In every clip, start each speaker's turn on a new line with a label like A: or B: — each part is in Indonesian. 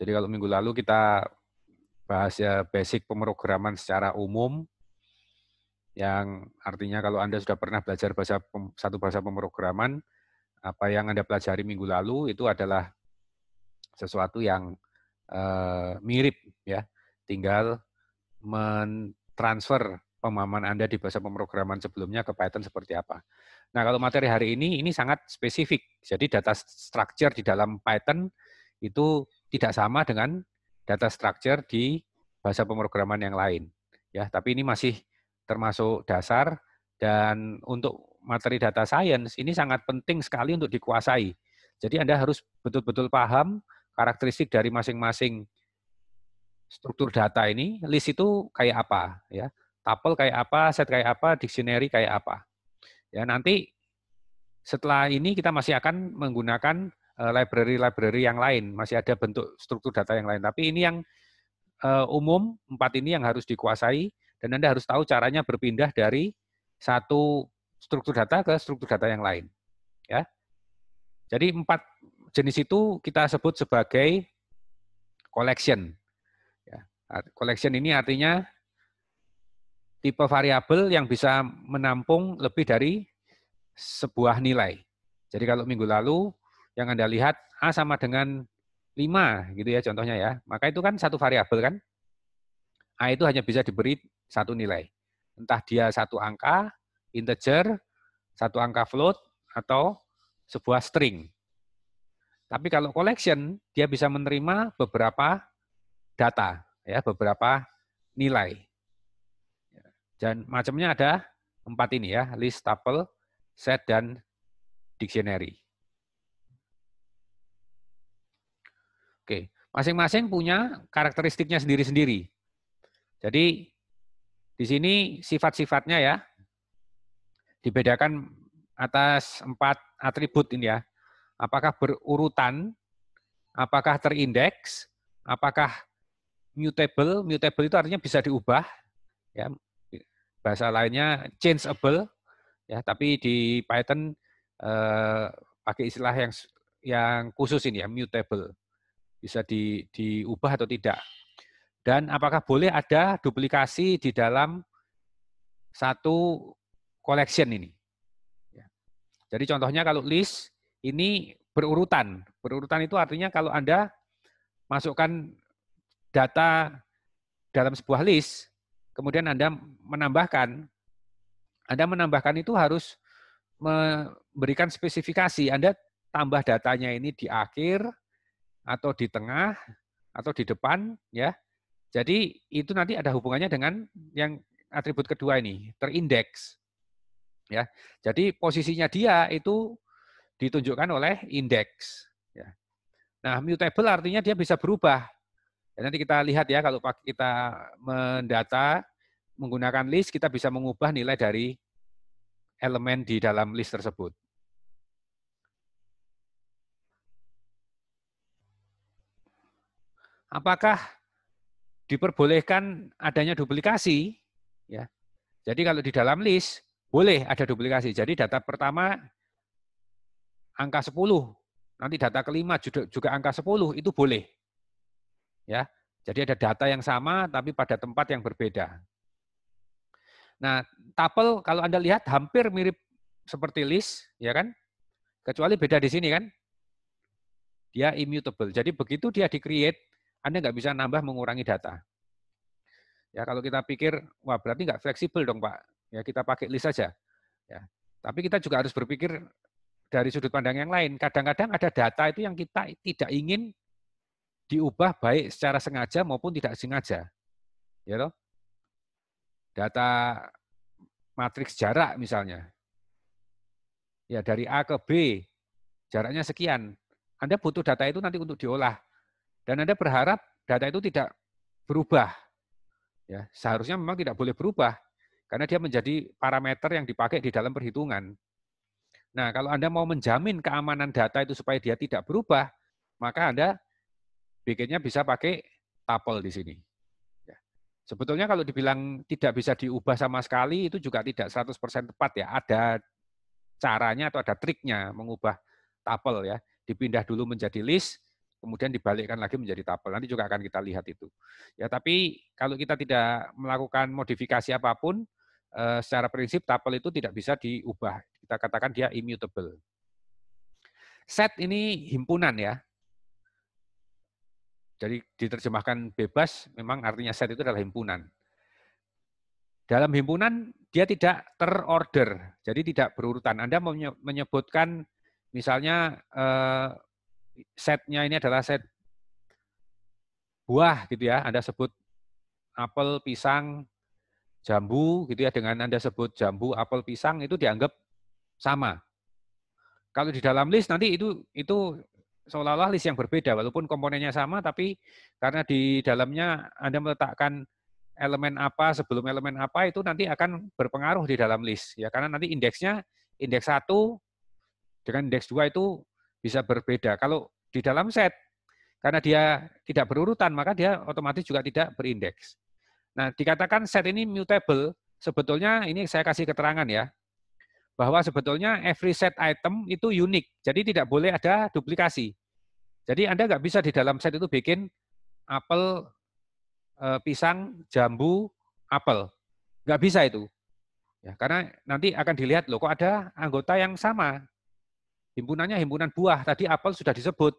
A: Jadi kalau minggu lalu kita bahas ya basic pemrograman secara umum, yang artinya kalau Anda sudah pernah belajar bahasa satu bahasa pemrograman, apa yang Anda pelajari minggu lalu itu adalah sesuatu yang eh, mirip ya. Tinggal mentransfer pemahaman Anda di bahasa pemrograman sebelumnya ke Python seperti apa. Nah, kalau materi hari ini ini sangat spesifik. Jadi data structure di dalam Python itu tidak sama dengan data structure di bahasa pemrograman yang lain. Ya, tapi ini masih termasuk dasar dan untuk materi data science ini sangat penting sekali untuk dikuasai. Jadi Anda harus betul-betul paham karakteristik dari masing-masing struktur data ini, list itu kayak apa, ya. Tuple kayak apa, set kayak apa, dictionary kayak apa. Ya, nanti setelah ini kita masih akan menggunakan Eh, library-library yang lain, masih ada bentuk struktur data yang lain. Tapi ini yang eh, umum, empat ini yang harus dikuasai, dan Anda harus tahu caranya berpindah dari satu struktur data ke struktur data yang lain. Ya, Jadi empat jenis itu kita sebut sebagai collection. Ya, collection ini artinya tipe variabel yang bisa menampung lebih dari sebuah nilai. Jadi kalau minggu lalu yang Anda lihat A sama dengan 5 gitu ya contohnya ya. Maka itu kan satu variabel kan. A itu hanya bisa diberi satu nilai. Entah dia satu angka, integer, satu angka float, atau sebuah string. Tapi kalau collection, dia bisa menerima beberapa data, ya beberapa nilai. Dan macamnya ada empat ini ya, list, tuple, set, dan dictionary. Oke, masing-masing punya karakteristiknya sendiri-sendiri. Jadi di sini sifat-sifatnya ya dibedakan atas empat atribut ini ya. Apakah berurutan, apakah terindeks, apakah mutable. Mutable itu artinya bisa diubah. Ya, bahasa lainnya changeable. Ya, tapi di Python eh, pakai istilah yang yang khusus ini ya mutable bisa di, diubah atau tidak. Dan apakah boleh ada duplikasi di dalam satu collection ini? Ya. Jadi contohnya kalau list ini berurutan. Berurutan itu artinya kalau Anda masukkan data dalam sebuah list, kemudian Anda menambahkan, Anda menambahkan itu harus memberikan spesifikasi. Anda tambah datanya ini di akhir, atau di tengah atau di depan ya. Jadi itu nanti ada hubungannya dengan yang atribut kedua ini, terindeks. Ya. Jadi posisinya dia itu ditunjukkan oleh indeks ya. Nah, mutable artinya dia bisa berubah. Dan ya, nanti kita lihat ya kalau kita mendata menggunakan list kita bisa mengubah nilai dari elemen di dalam list tersebut. apakah diperbolehkan adanya duplikasi ya. Jadi kalau di dalam list boleh ada duplikasi. Jadi data pertama angka 10, nanti data kelima juga, juga angka 10 itu boleh. Ya. Jadi ada data yang sama tapi pada tempat yang berbeda. Nah, tapel kalau Anda lihat hampir mirip seperti list, ya kan? Kecuali beda di sini kan. Dia immutable. Jadi begitu dia di-create anda nggak bisa nambah mengurangi data. Ya kalau kita pikir, wah berarti nggak fleksibel dong Pak. Ya kita pakai list saja. Ya. Tapi kita juga harus berpikir dari sudut pandang yang lain. Kadang-kadang ada data itu yang kita tidak ingin diubah baik secara sengaja maupun tidak sengaja. Ya loh, Data matriks jarak misalnya. Ya dari A ke B jaraknya sekian. Anda butuh data itu nanti untuk diolah dan Anda berharap data itu tidak berubah. Ya, seharusnya memang tidak boleh berubah karena dia menjadi parameter yang dipakai di dalam perhitungan. Nah, kalau Anda mau menjamin keamanan data itu supaya dia tidak berubah, maka Anda bikinnya bisa pakai tapel di sini. Ya. Sebetulnya kalau dibilang tidak bisa diubah sama sekali, itu juga tidak 100% tepat ya. Ada caranya atau ada triknya mengubah tapel ya. Dipindah dulu menjadi list, kemudian dibalikkan lagi menjadi tabel. Nanti juga akan kita lihat itu. Ya, tapi kalau kita tidak melakukan modifikasi apapun, eh, secara prinsip tabel itu tidak bisa diubah. Kita katakan dia immutable. Set ini himpunan ya. Jadi diterjemahkan bebas, memang artinya set itu adalah himpunan. Dalam himpunan, dia tidak terorder, jadi tidak berurutan. Anda menyebutkan misalnya eh, setnya ini adalah set buah gitu ya. Anda sebut apel, pisang, jambu gitu ya dengan Anda sebut jambu, apel, pisang itu dianggap sama. Kalau di dalam list nanti itu itu seolah-olah list yang berbeda walaupun komponennya sama tapi karena di dalamnya Anda meletakkan elemen apa sebelum elemen apa itu nanti akan berpengaruh di dalam list ya karena nanti indeksnya indeks satu dengan indeks dua itu bisa berbeda. Kalau di dalam set, karena dia tidak berurutan, maka dia otomatis juga tidak berindeks. Nah, dikatakan set ini mutable, sebetulnya ini saya kasih keterangan ya, bahwa sebetulnya every set item itu unik, jadi tidak boleh ada duplikasi. Jadi Anda nggak bisa di dalam set itu bikin apel, e, pisang, jambu, apel. Nggak bisa itu. Ya, karena nanti akan dilihat loh kok ada anggota yang sama. Himpunannya himpunan buah. Tadi apel sudah disebut.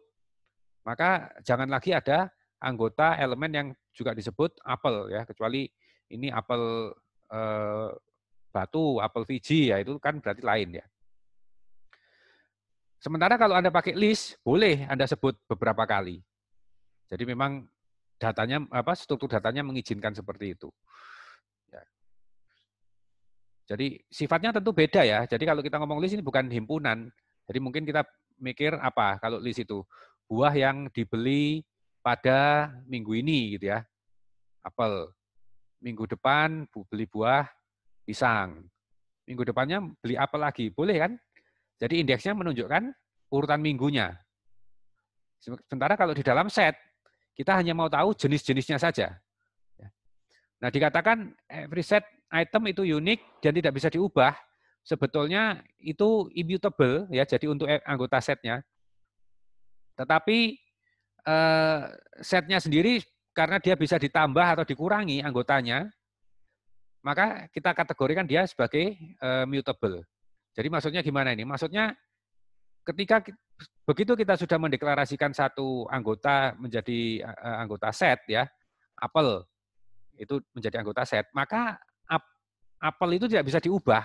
A: Maka jangan lagi ada anggota elemen yang juga disebut apel ya, kecuali ini apel eh, batu, apel Fiji ya itu kan berarti lain ya. Sementara kalau Anda pakai list, boleh Anda sebut beberapa kali. Jadi memang datanya apa struktur datanya mengizinkan seperti itu. Ya. Jadi sifatnya tentu beda ya. Jadi kalau kita ngomong list ini bukan himpunan, jadi mungkin kita mikir apa kalau list itu? Buah yang dibeli pada minggu ini gitu ya. Apel. Minggu depan beli buah pisang. Minggu depannya beli apel lagi. Boleh kan? Jadi indeksnya menunjukkan urutan minggunya. Sementara kalau di dalam set, kita hanya mau tahu jenis-jenisnya saja. Ya. Nah, dikatakan every set item itu unik dan tidak bisa diubah sebetulnya itu immutable ya jadi untuk anggota setnya tetapi eh, setnya sendiri karena dia bisa ditambah atau dikurangi anggotanya maka kita kategorikan dia sebagai eh, mutable jadi maksudnya gimana ini maksudnya ketika begitu kita sudah mendeklarasikan satu anggota menjadi eh, anggota set ya apel itu menjadi anggota set maka apel itu tidak bisa diubah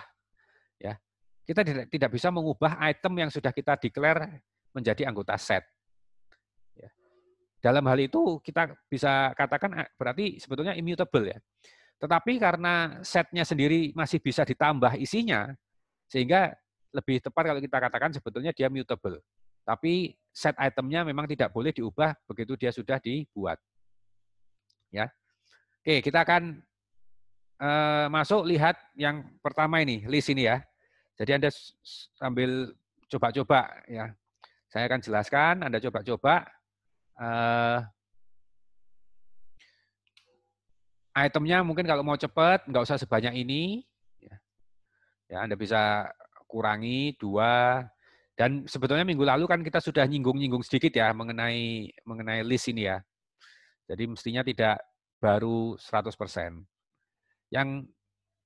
A: kita tidak, bisa mengubah item yang sudah kita declare menjadi anggota set. Ya. Dalam hal itu kita bisa katakan ah, berarti sebetulnya immutable ya. Tetapi karena setnya sendiri masih bisa ditambah isinya, sehingga lebih tepat kalau kita katakan sebetulnya dia mutable. Tapi set itemnya memang tidak boleh diubah begitu dia sudah dibuat. Ya, Oke, kita akan eh, masuk lihat yang pertama ini, list ini ya. Jadi Anda sambil coba-coba ya. Saya akan jelaskan, Anda coba-coba. Uh, itemnya mungkin kalau mau cepat, nggak usah sebanyak ini. Ya. ya, Anda bisa kurangi dua. Dan sebetulnya minggu lalu kan kita sudah nyinggung-nyinggung sedikit ya mengenai mengenai list ini ya. Jadi mestinya tidak baru 100%. Yang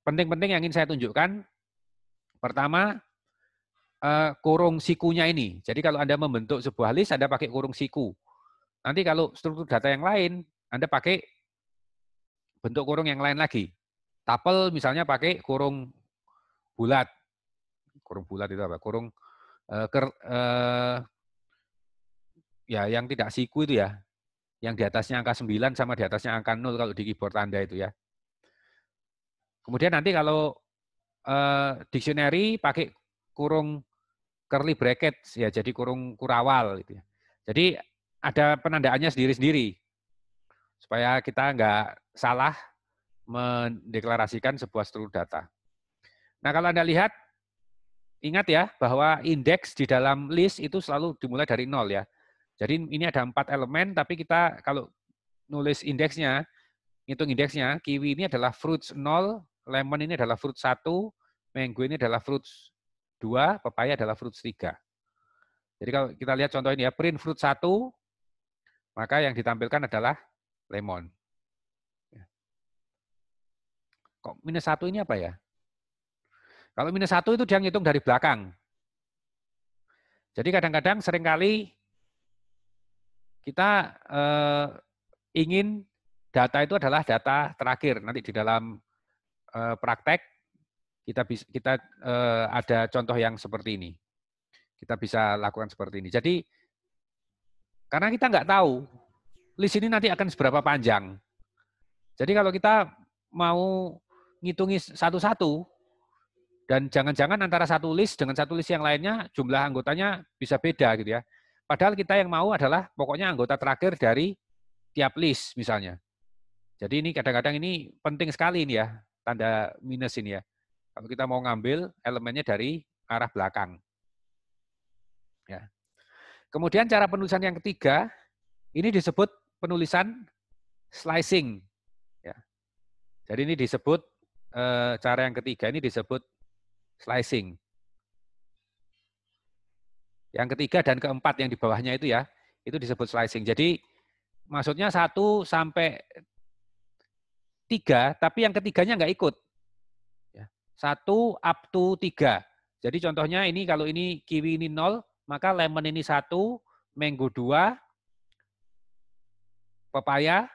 A: penting-penting yang ingin saya tunjukkan, Pertama, uh, kurung sikunya ini. Jadi kalau Anda membentuk sebuah list, Anda pakai kurung siku. Nanti kalau struktur data yang lain, Anda pakai bentuk kurung yang lain lagi. Tapel misalnya pakai kurung bulat. Kurung bulat itu apa? Kurung uh, ker, uh, ya yang tidak siku itu ya. Yang di atasnya angka 9 sama di atasnya angka 0 kalau di keyboard Anda itu ya. Kemudian nanti kalau uh, eh, dictionary pakai kurung curly bracket ya jadi kurung kurawal gitu ya. Jadi ada penandaannya sendiri-sendiri supaya kita nggak salah mendeklarasikan sebuah struktur data. Nah kalau Anda lihat, ingat ya bahwa indeks di dalam list itu selalu dimulai dari nol ya. Jadi ini ada empat elemen, tapi kita kalau nulis indeksnya, hitung indeksnya, kiwi ini adalah fruits 0, lemon ini adalah fruit satu, mango ini adalah fruit dua, pepaya adalah fruit tiga. Jadi kalau kita lihat contoh ini ya, print fruit satu, maka yang ditampilkan adalah lemon. Ya. Kok minus satu ini apa ya? Kalau minus satu itu dia ngitung dari belakang. Jadi kadang-kadang seringkali kita eh, ingin data itu adalah data terakhir. Nanti di dalam Eh, praktek kita bisa kita eh, ada contoh yang seperti ini. Kita bisa lakukan seperti ini. Jadi karena kita nggak tahu list ini nanti akan seberapa panjang. Jadi kalau kita mau ngitungi satu-satu dan jangan-jangan antara satu list dengan satu list yang lainnya jumlah anggotanya bisa beda gitu ya. Padahal kita yang mau adalah pokoknya anggota terakhir dari tiap list misalnya. Jadi ini kadang-kadang ini penting sekali ini ya tanda minus ini ya. Kalau kita mau ngambil elemennya dari arah belakang. Ya. Kemudian cara penulisan yang ketiga, ini disebut penulisan slicing. Ya. Jadi ini disebut eh, cara yang ketiga ini disebut slicing. Yang ketiga dan keempat yang di bawahnya itu ya, itu disebut slicing. Jadi maksudnya 1 sampai tiga, tapi yang ketiganya nggak ikut. Ya, satu up to tiga. Jadi contohnya ini kalau ini kiwi ini nol, maka lemon ini satu, mango dua, pepaya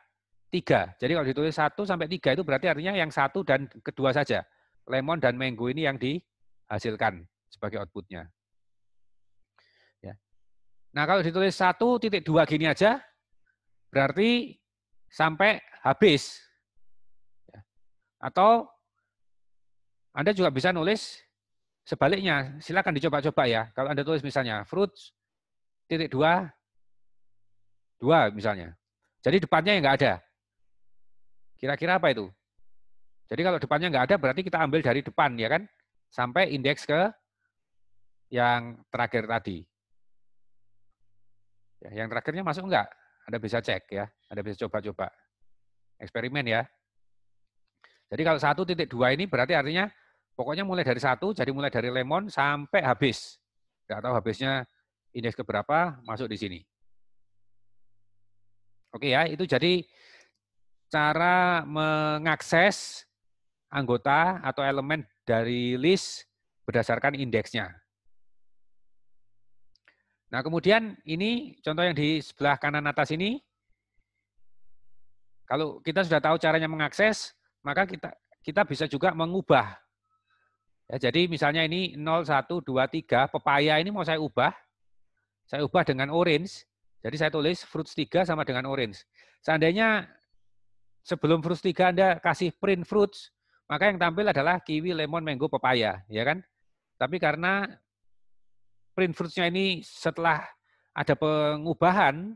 A: tiga. Jadi kalau ditulis satu sampai tiga itu berarti artinya yang satu dan kedua saja. Lemon dan mango ini yang dihasilkan sebagai outputnya. Ya. Nah kalau ditulis satu titik dua gini aja, berarti sampai habis atau Anda juga bisa nulis sebaliknya. Silakan dicoba-coba ya. Kalau Anda tulis misalnya fruits titik dua, dua misalnya. Jadi depannya yang enggak ada. Kira-kira apa itu? Jadi kalau depannya enggak ada berarti kita ambil dari depan ya kan? Sampai indeks ke yang terakhir tadi. Ya, yang terakhirnya masuk enggak? Anda bisa cek ya, Anda bisa coba-coba. Eksperimen ya. Jadi kalau satu titik dua ini berarti artinya pokoknya mulai dari satu, jadi mulai dari lemon sampai habis. Tidak tahu habisnya indeks keberapa masuk di sini. Oke ya, itu jadi cara mengakses anggota atau elemen dari list berdasarkan indeksnya. Nah, kemudian ini contoh yang di sebelah kanan atas ini. Kalau kita sudah tahu caranya mengakses, maka kita kita bisa juga mengubah. Ya, jadi misalnya ini 0, 1, 2, 3, pepaya ini mau saya ubah, saya ubah dengan orange, jadi saya tulis fruits 3 sama dengan orange. Seandainya sebelum fruits 3 Anda kasih print fruits, maka yang tampil adalah kiwi, lemon, mango, pepaya, ya kan? Tapi karena print fruits-nya ini setelah ada pengubahan,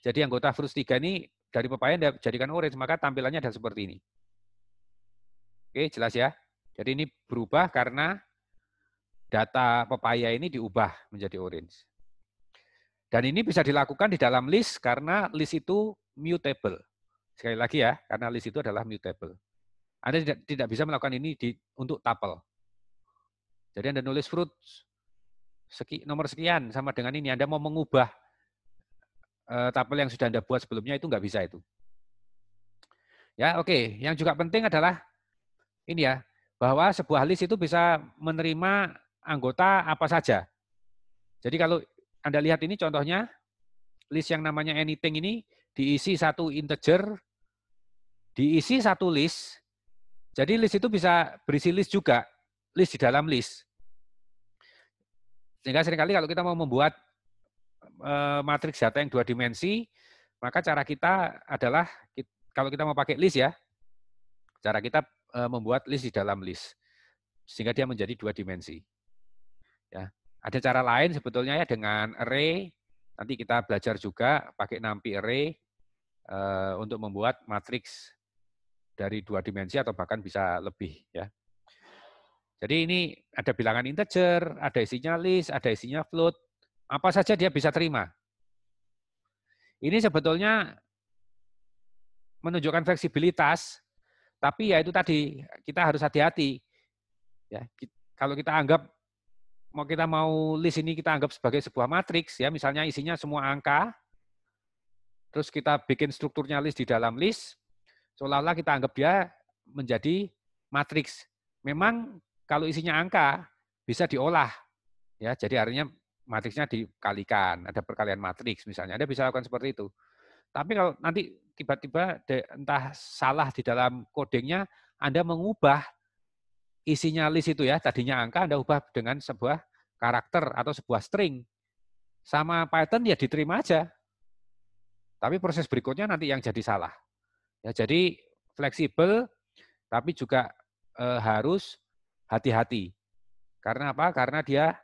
A: jadi anggota fruits 3 ini dari pepaya Anda jadikan orange, maka tampilannya ada seperti ini. Oke, jelas ya. Jadi ini berubah karena data pepaya ini diubah menjadi orange. Dan ini bisa dilakukan di dalam list karena list itu mutable. Sekali lagi ya, karena list itu adalah mutable. Anda tidak, tidak bisa melakukan ini di, untuk tuple. Jadi Anda nulis fruit seki, nomor sekian sama dengan ini. Anda mau mengubah uh, tuple yang sudah Anda buat sebelumnya itu nggak bisa itu. Ya, oke. Okay. Yang juga penting adalah ini ya, bahwa sebuah list itu bisa menerima anggota apa saja. Jadi kalau Anda lihat ini contohnya, list yang namanya anything ini diisi satu integer, diisi satu list, jadi list itu bisa berisi list juga, list di dalam list. Sehingga seringkali kalau kita mau membuat eh, matriks data yang dua dimensi, maka cara kita adalah, kalau kita mau pakai list ya, cara kita Eh, membuat list di dalam list sehingga dia menjadi dua dimensi. Ya, ada cara lain sebetulnya ya dengan array. Nanti kita belajar juga pakai nampi array e, untuk membuat matriks dari dua dimensi atau bahkan bisa lebih ya. Jadi ini ada bilangan integer, ada isinya list, ada isinya float, apa saja dia bisa terima. Ini sebetulnya menunjukkan fleksibilitas tapi ya itu tadi kita harus hati-hati. Ya, kalau kita anggap mau kita mau list ini kita anggap sebagai sebuah matriks ya, misalnya isinya semua angka. Terus kita bikin strukturnya list di dalam list, seolah-olah kita anggap dia menjadi matriks. Memang kalau isinya angka bisa diolah. Ya, jadi artinya matriksnya dikalikan, ada perkalian matriks misalnya. Anda bisa lakukan seperti itu. Tapi kalau nanti tiba-tiba entah salah di dalam codingnya, Anda mengubah isinya list itu ya, tadinya angka Anda ubah dengan sebuah karakter atau sebuah string. Sama Python ya diterima aja. Tapi proses berikutnya nanti yang jadi salah. Ya, jadi fleksibel tapi juga e, harus hati-hati. Karena apa? Karena dia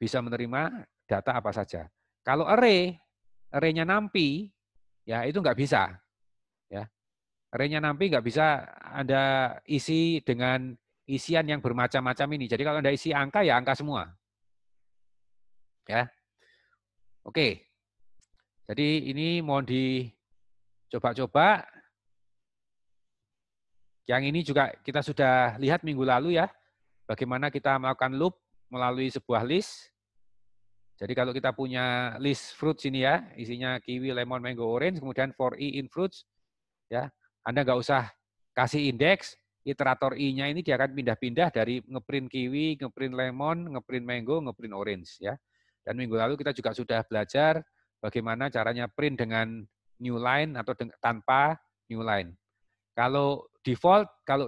A: bisa menerima data apa saja. Kalau array, arraynya nampi ya itu nggak bisa. Ya, renya nampi nggak bisa Anda isi dengan isian yang bermacam-macam ini. Jadi kalau Anda isi angka, ya angka semua. Ya, oke. Jadi ini mohon dicoba-coba. Yang ini juga kita sudah lihat minggu lalu ya, bagaimana kita melakukan loop melalui sebuah list. Jadi kalau kita punya list fruits ini ya, isinya kiwi, lemon, mango, orange, kemudian 4E in fruits, ya Anda nggak usah kasih indeks, iterator I-nya ini dia akan pindah-pindah dari ngeprint kiwi, ngeprint lemon, ngeprint mango, ngeprint orange ya. Dan minggu lalu kita juga sudah belajar bagaimana caranya print dengan new line atau tanpa new line. Kalau default, kalau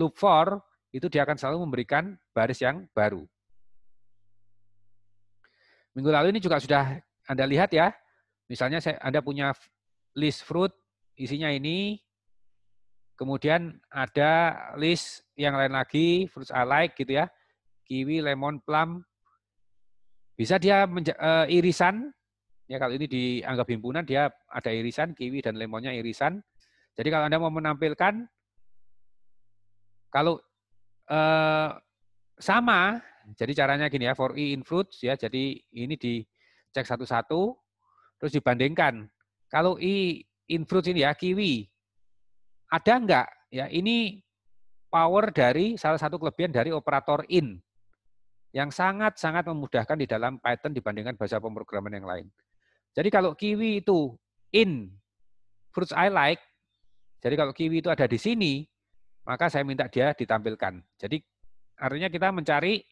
A: loop for itu dia akan selalu memberikan baris yang baru. Minggu lalu ini juga sudah Anda lihat ya. Misalnya saya, Anda punya list fruit isinya ini, kemudian ada list yang lain lagi, fruits alike gitu ya, kiwi, lemon, plum. Bisa dia uh, irisan, ya kalau ini dianggap himpunan dia ada irisan, kiwi dan lemonnya irisan. Jadi kalau Anda mau menampilkan, kalau eh, sama jadi caranya gini ya, for E in fruits ya. Jadi ini dicek satu-satu terus dibandingkan. Kalau E in fruits ini ya kiwi ada enggak ya ini power dari salah satu kelebihan dari operator in yang sangat-sangat memudahkan di dalam Python dibandingkan bahasa pemrograman yang lain. Jadi kalau kiwi itu in fruits I like, jadi kalau kiwi itu ada di sini, maka saya minta dia ditampilkan. Jadi artinya kita mencari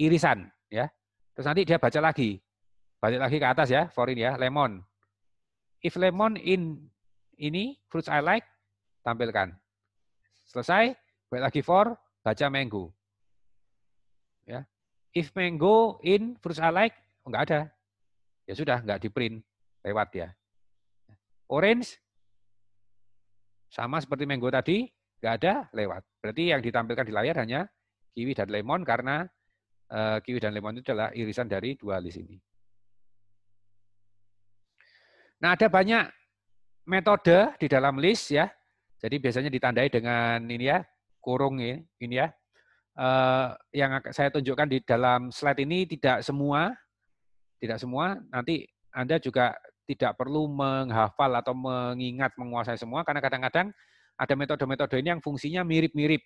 A: irisan ya. Terus nanti dia baca lagi. Baca lagi ke atas ya, forin ya, lemon. If lemon in ini fruits I like tampilkan. Selesai, balik lagi for baca mango. Ya. If mango in fruits I like enggak oh, ada. Ya sudah, enggak di print, lewat ya. Orange sama seperti mango tadi, enggak ada, lewat. Berarti yang ditampilkan di layar hanya kiwi dan lemon karena Eh, kiwi dan lemon itu adalah irisan dari dua list ini. Nah, ada banyak metode di dalam list ya. Jadi biasanya ditandai dengan ini ya, kurung ini, ya, ini ya. Eh, yang saya tunjukkan di dalam slide ini tidak semua, tidak semua. Nanti Anda juga tidak perlu menghafal atau mengingat menguasai semua karena kadang-kadang ada metode-metode ini yang fungsinya mirip-mirip.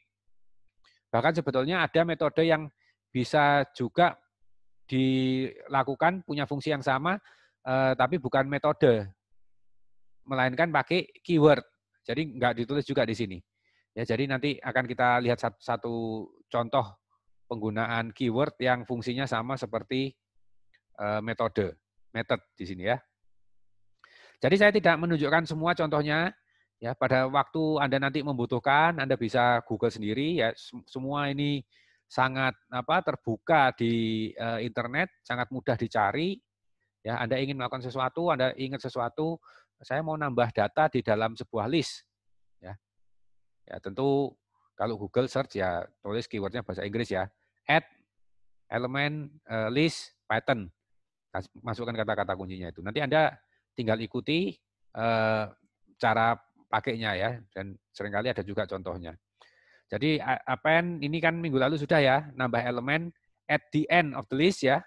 A: Bahkan sebetulnya ada metode yang bisa juga dilakukan punya fungsi yang sama eh, tapi bukan metode melainkan pakai keyword jadi nggak ditulis juga di sini ya jadi nanti akan kita lihat satu, satu contoh penggunaan keyword yang fungsinya sama seperti eh, metode method di sini ya jadi saya tidak menunjukkan semua contohnya ya pada waktu anda nanti membutuhkan anda bisa google sendiri ya semua ini sangat apa terbuka di uh, internet, sangat mudah dicari. Ya, Anda ingin melakukan sesuatu, Anda ingat sesuatu, saya mau nambah data di dalam sebuah list. Ya. Ya, tentu kalau Google search ya tulis keywordnya bahasa Inggris ya. Add element uh, list pattern. Masukkan kata-kata kuncinya itu. Nanti Anda tinggal ikuti uh, cara pakainya ya dan seringkali ada juga contohnya. Jadi append ini kan minggu lalu sudah ya, nambah elemen at the end of the list ya.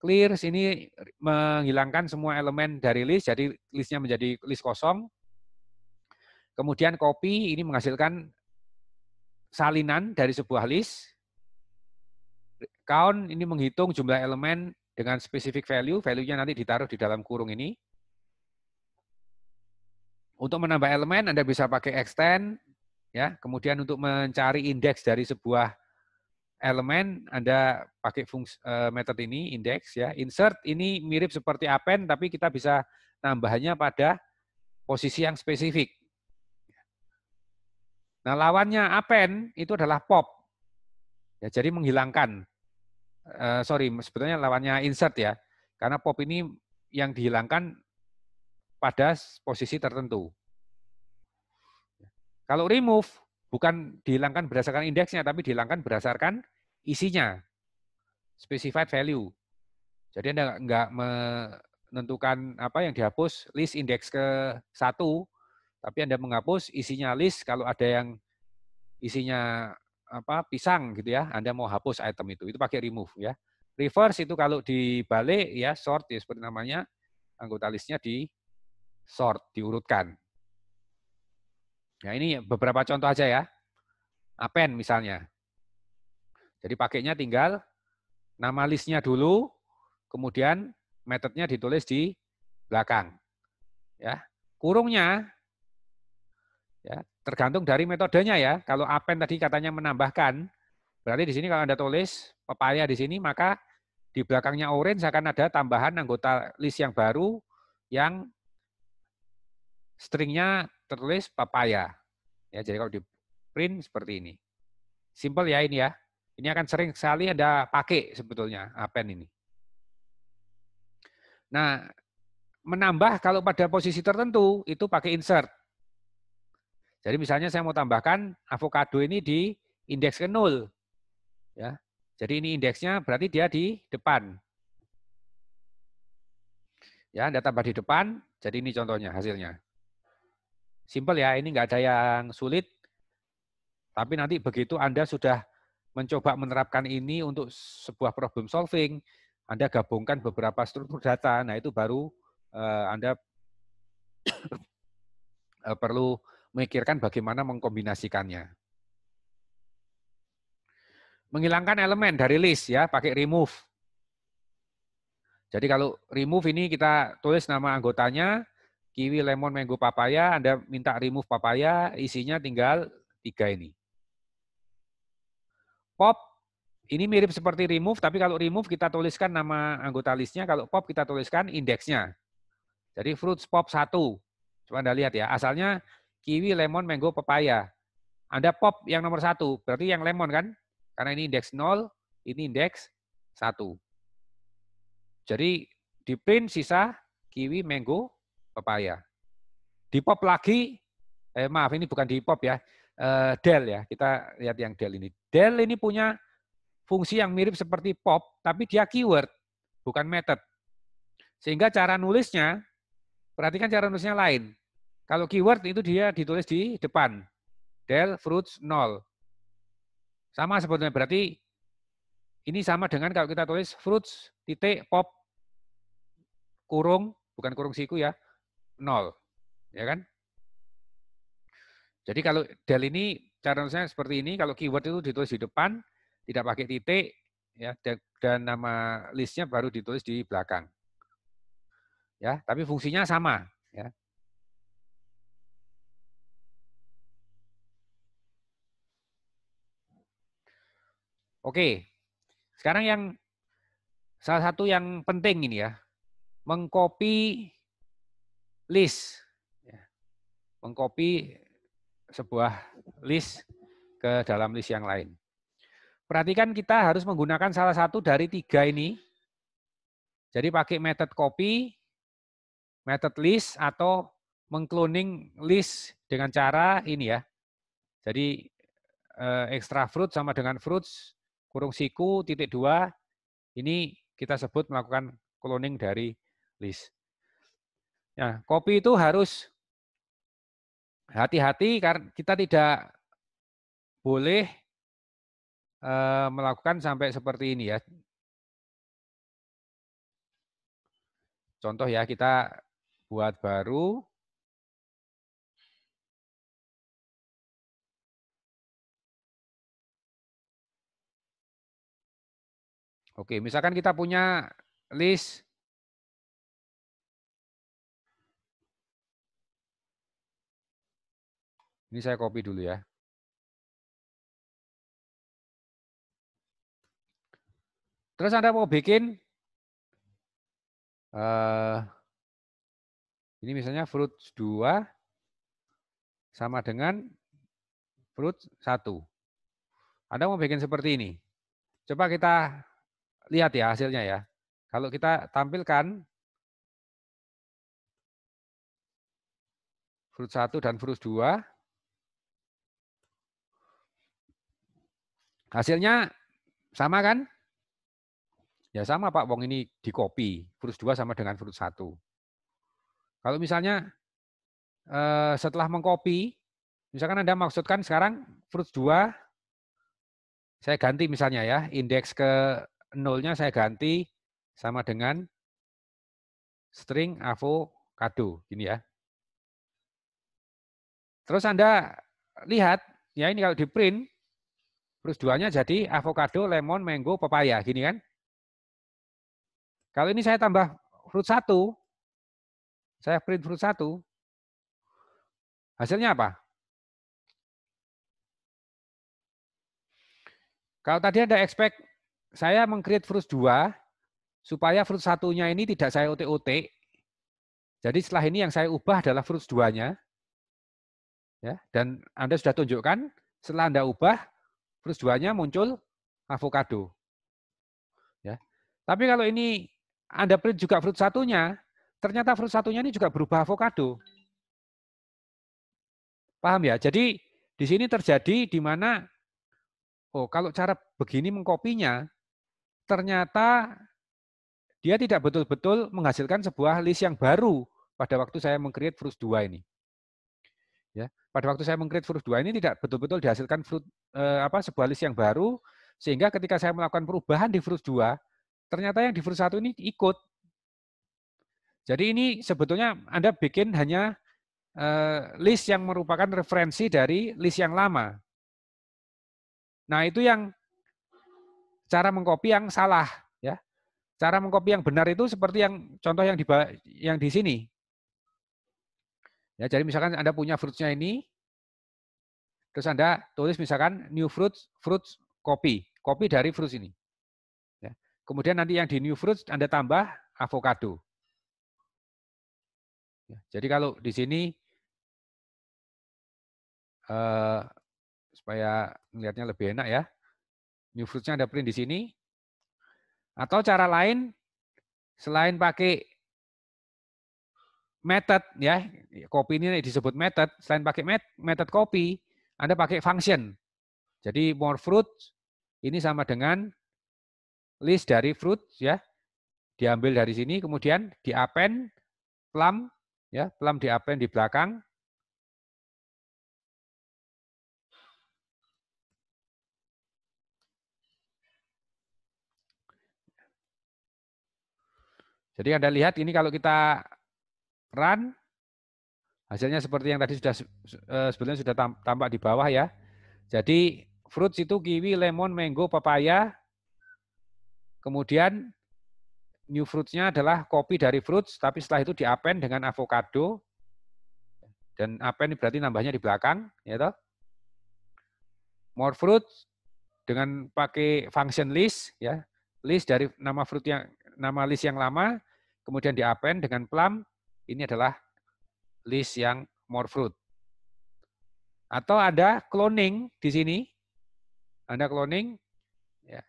A: Clear sini menghilangkan semua elemen dari list, jadi listnya menjadi list kosong. Kemudian copy ini menghasilkan salinan dari sebuah list. Count ini menghitung jumlah elemen dengan specific value, value-nya nanti ditaruh di dalam kurung ini. Untuk menambah elemen, Anda bisa pakai extend, ya. Kemudian untuk mencari indeks dari sebuah elemen Anda pakai fungsi e, metode ini indeks ya. Insert ini mirip seperti append tapi kita bisa nambahannya pada posisi yang spesifik. Nah, lawannya append itu adalah pop. Ya, jadi menghilangkan. Uh, sorry, sebetulnya lawannya insert ya. Karena pop ini yang dihilangkan pada posisi tertentu. Kalau remove, bukan dihilangkan berdasarkan indeksnya, tapi dihilangkan berdasarkan isinya, specified value. Jadi Anda nggak menentukan apa yang dihapus, list indeks ke satu, tapi Anda menghapus isinya list, kalau ada yang isinya apa pisang gitu ya, Anda mau hapus item itu, itu pakai remove ya. Reverse itu kalau dibalik ya, sort ya seperti namanya, anggota listnya di sort, diurutkan. Ya ini beberapa contoh aja ya. Apen misalnya. Jadi pakainya tinggal nama listnya dulu, kemudian metodenya ditulis di belakang. Ya, kurungnya ya tergantung dari metodenya ya. Kalau Apen tadi katanya menambahkan, berarti di sini kalau Anda tulis pepaya di sini maka di belakangnya orange akan ada tambahan anggota list yang baru yang stringnya tertulis papaya. Ya, jadi kalau di print seperti ini. Simple ya ini ya. Ini akan sering sekali ada pakai sebetulnya apen ah, ini. Nah, menambah kalau pada posisi tertentu itu pakai insert. Jadi misalnya saya mau tambahkan avocado ini di indeks ke 0. Ya. Jadi ini indeksnya berarti dia di depan. Ya, Anda tambah di depan, jadi ini contohnya hasilnya. Simple ya, ini nggak ada yang sulit. Tapi nanti begitu Anda sudah mencoba menerapkan ini untuk sebuah problem solving, Anda gabungkan beberapa struktur data, nah itu baru eh, Anda eh, perlu memikirkan bagaimana mengkombinasikannya. Menghilangkan elemen dari list ya, pakai remove. Jadi kalau remove ini kita tulis nama anggotanya, kiwi, lemon, mango, papaya, Anda minta remove papaya, isinya tinggal tiga ini. Pop, ini mirip seperti remove, tapi kalau remove kita tuliskan nama anggota listnya, kalau pop kita tuliskan indeksnya. Jadi fruits pop satu. Coba Anda lihat ya, asalnya kiwi, lemon, mango, papaya. Anda pop yang nomor satu, berarti yang lemon kan? Karena ini indeks 0, ini indeks 1. Jadi di print sisa kiwi, mango, pepaya. Di pop lagi, eh maaf ini bukan di pop ya, eh, Dell ya. Kita lihat yang Dell ini. Dell ini punya fungsi yang mirip seperti pop, tapi dia keyword, bukan method. Sehingga cara nulisnya, perhatikan cara nulisnya lain. Kalau keyword itu dia ditulis di depan. Del fruits 0, Sama sebetulnya berarti ini sama dengan kalau kita tulis fruits titik pop kurung bukan kurung siku ya nol, ya kan? Jadi kalau del ini cara saya seperti ini, kalau keyword itu ditulis di depan, tidak pakai titik, ya dan, dan nama listnya baru ditulis di belakang. Ya, tapi fungsinya sama, ya. Oke. Sekarang yang salah satu yang penting ini ya, mengcopy list. Ya. Mengcopy sebuah list ke dalam list yang lain. Perhatikan kita harus menggunakan salah satu dari tiga ini. Jadi pakai method copy, method list, atau mengkloning list dengan cara ini ya. Jadi eh, extra fruit sama dengan fruits, kurung siku, titik dua, ini kita sebut melakukan cloning dari list. Nah, kopi itu harus hati-hati karena kita tidak boleh eh, melakukan sampai seperti ini ya.
B: Contoh ya kita buat baru Oke, misalkan kita punya list Ini saya copy dulu ya.
A: Terus Anda mau bikin, uh, ini misalnya fruit 2 sama dengan fruit 1. Anda mau bikin seperti ini. Coba kita lihat ya hasilnya ya. Kalau kita tampilkan
C: fruit 1 dan fruit 2,
A: Hasilnya sama kan? Ya sama Pak, wong ini di copy Fruit 2 sama dengan fruit 1. Kalau misalnya eh, setelah mengcopy, misalkan Anda maksudkan sekarang fruit 2, saya ganti misalnya ya, indeks ke nolnya saya ganti sama dengan string avocado. ini ya. Terus Anda lihat, ya ini kalau di print, Terus duanya jadi avocado, lemon, mango, pepaya, gini kan? Kalau ini saya tambah fruit satu, saya
C: print fruit satu,
B: hasilnya apa?
A: Kalau tadi ada expect, saya mengcreate fruit dua, supaya fruit satunya ini tidak saya OT-OT. Jadi setelah ini yang saya ubah adalah fruit duanya. Ya, dan Anda sudah tunjukkan, setelah Anda ubah, Persetujuannya muncul avocado. Ya. Tapi kalau ini Anda print juga fruit satunya, ternyata fruit satunya ini juga berubah avocado. Paham ya? Jadi di sini terjadi di mana oh kalau cara begini mengkopinya ternyata dia tidak betul-betul menghasilkan sebuah list yang baru pada waktu saya mengcreate fruit 2 ini. Ya pada waktu saya mengcreate Fruit 2 ini tidak betul-betul dihasilkan fruit, eh, apa sebuah list yang baru sehingga ketika saya melakukan perubahan di Fruit 2 ternyata yang di Fruit 1 ini ikut. Jadi ini sebetulnya Anda bikin hanya eh, list yang merupakan referensi dari list yang lama. Nah, itu yang cara mengcopy yang salah ya. Cara mengcopy yang benar itu seperti yang contoh yang di yang di sini. Ya, jadi misalkan Anda punya fruitsnya ini, terus Anda tulis misalkan new fruits, fruits copy, copy dari fruits ini. Ya. Kemudian nanti yang di new fruits Anda tambah avocado.
C: Ya, jadi kalau di sini eh,
A: supaya melihatnya lebih enak ya, new fruitsnya Anda print di sini. Atau cara lain, selain pakai method ya kopi ini disebut method selain pakai met, method kopi anda pakai function jadi more fruit ini sama dengan list dari fruit ya diambil dari sini kemudian di append plum ya plum di append di belakang Jadi Anda lihat ini kalau kita run, hasilnya seperti yang tadi sudah eh, sebelumnya sudah tampak di bawah ya. Jadi fruit itu kiwi, lemon, mango, papaya. Kemudian new fruitnya adalah kopi dari fruits, tapi setelah itu diapen dengan avocado. Dan apen berarti nambahnya di belakang, ya toh. More fruits dengan pakai function list ya. List dari nama fruit yang nama list yang lama, kemudian diapen dengan plum, ini adalah list yang more fruit. Atau ada cloning di sini. Anda cloning, ya,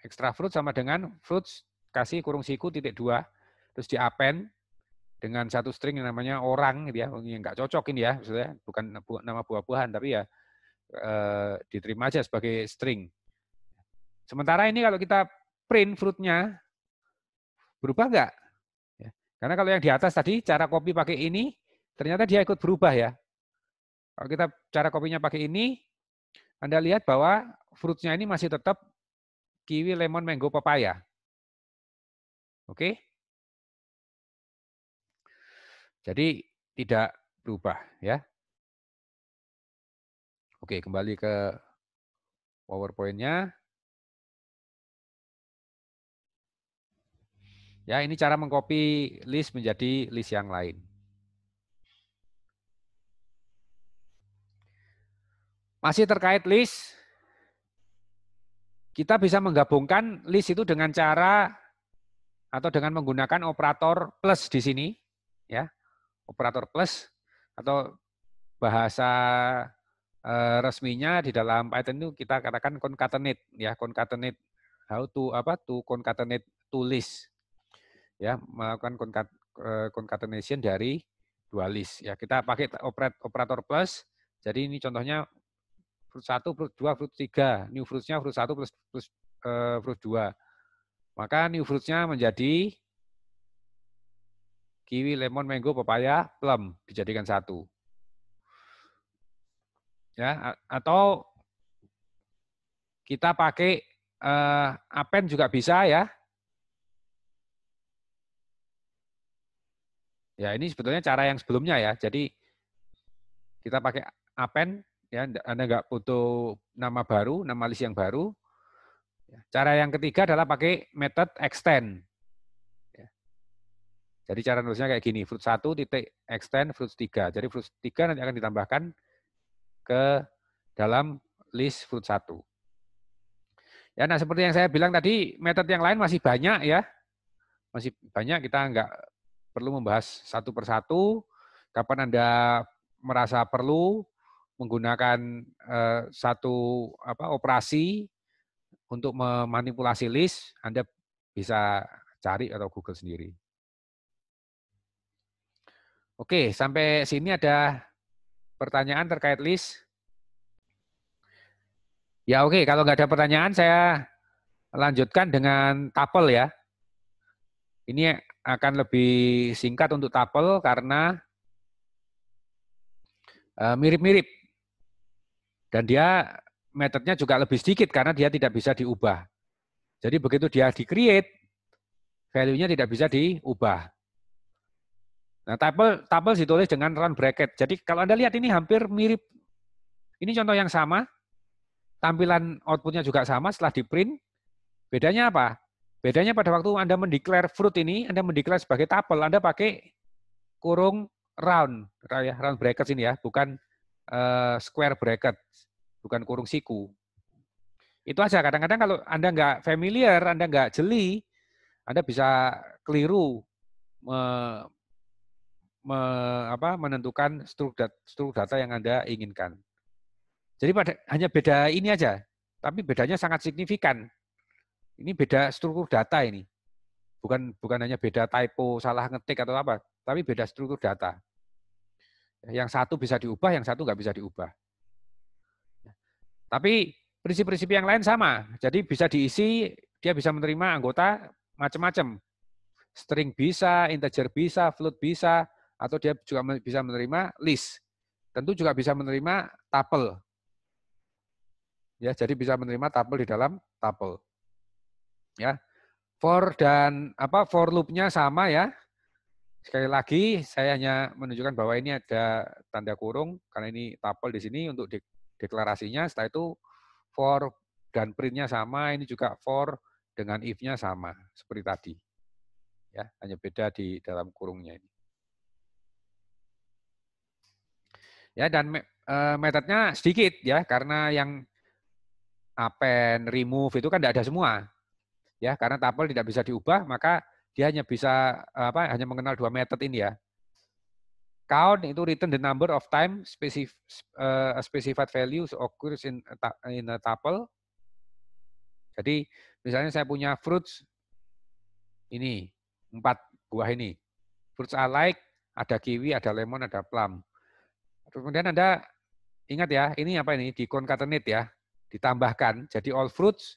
A: extra fruit sama dengan fruits kasih kurung siku titik dua, terus di append dengan satu string yang namanya orang gitu ya, yang nggak cocok ini ya, maksudnya bukan nama buah-buahan tapi ya e, diterima aja sebagai string. Sementara ini kalau kita print fruitnya berubah nggak? Karena kalau yang di atas tadi cara kopi pakai ini, ternyata dia ikut berubah ya. Kalau kita cara kopinya pakai ini, Anda lihat bahwa fruitnya ini masih tetap kiwi, lemon, mango, papaya.
B: Oke? Jadi tidak berubah ya. Oke, kembali
A: ke PowerPoint-nya. Ya, ini cara mengcopy list menjadi list yang lain. Masih terkait list, kita bisa menggabungkan list itu dengan cara atau dengan menggunakan operator plus di sini, ya, operator plus atau bahasa eh, resminya di dalam Python itu kita katakan concatenate, ya, concatenate how to apa to concatenate to list ya melakukan concat, eh, concatenation dari dua list ya kita pakai operat, operator plus jadi ini contohnya fruit 1 fruit 2 fruit 3 new fruitnya fruit 1 plus, plus uh, fruit 2 maka new fruitnya menjadi kiwi lemon mango pepaya plum dijadikan satu ya atau kita pakai uh, apen juga bisa ya Ya ini sebetulnya cara yang sebelumnya ya. Jadi kita pakai append, ya Anda nggak butuh nama baru, nama list yang baru. Ya, cara yang ketiga adalah pakai method extend. Ya. Jadi cara nulisnya kayak gini, fruit 1 titik extend fruit 3. Jadi fruit 3 nanti akan ditambahkan ke dalam list fruit 1. Ya, nah seperti yang saya bilang tadi, method yang lain masih banyak ya. Masih banyak, kita nggak perlu membahas satu persatu. Kapan Anda merasa perlu menggunakan eh, satu apa operasi untuk memanipulasi list, Anda bisa cari atau Google sendiri. Oke, sampai sini ada pertanyaan terkait list. Ya oke, kalau nggak ada pertanyaan saya lanjutkan dengan tapel ya. Ini akan lebih singkat untuk tapel karena eh, mirip-mirip. Dan dia metodenya juga lebih sedikit karena dia tidak bisa diubah. Jadi begitu dia di-create, value-nya tidak bisa diubah. Nah, tabel ditulis dengan run bracket. Jadi kalau Anda lihat ini hampir mirip. Ini contoh yang sama. Tampilan outputnya juga sama setelah di-print. Bedanya apa? Bedanya pada waktu Anda mendeklar fruit ini, Anda mendeklar sebagai tuple, Anda pakai kurung round, ya, round bracket ini ya, bukan eh, square bracket, bukan kurung siku. Itu aja, kadang-kadang kalau Anda nggak familiar, Anda nggak jeli, Anda bisa keliru me, me, apa, menentukan struktur, data yang Anda inginkan. Jadi pada hanya beda ini aja, tapi bedanya sangat signifikan. Ini beda struktur data ini. Bukan bukan hanya beda typo, salah ngetik atau apa, tapi beda struktur data. Yang satu bisa diubah, yang satu nggak bisa diubah. Tapi prinsip-prinsip yang lain sama. Jadi bisa diisi, dia bisa menerima anggota macam-macam. String bisa, integer bisa, float bisa, atau dia juga bisa menerima list. Tentu juga bisa menerima tuple. Ya, jadi bisa menerima tuple di dalam tuple ya. For dan apa for loopnya sama ya. Sekali lagi saya hanya menunjukkan bahwa ini ada tanda kurung karena ini tapel di sini untuk deklarasinya. Setelah itu for dan printnya sama, ini juga for dengan if-nya sama seperti tadi. Ya, hanya beda di dalam kurungnya ini. Ya, dan me eh, metodenya sedikit ya karena yang append, remove itu kan tidak ada semua ya karena tapel tidak bisa diubah maka dia hanya bisa apa hanya mengenal dua metode ini ya count itu return the number of time specific, eh, specified values occurs in a, in a tuple. Jadi misalnya saya punya fruits ini empat buah ini. Fruits I like, ada kiwi, ada lemon, ada plum. Kemudian Anda ingat ya, ini apa ini? Di concatenate ya, ditambahkan. Jadi all fruits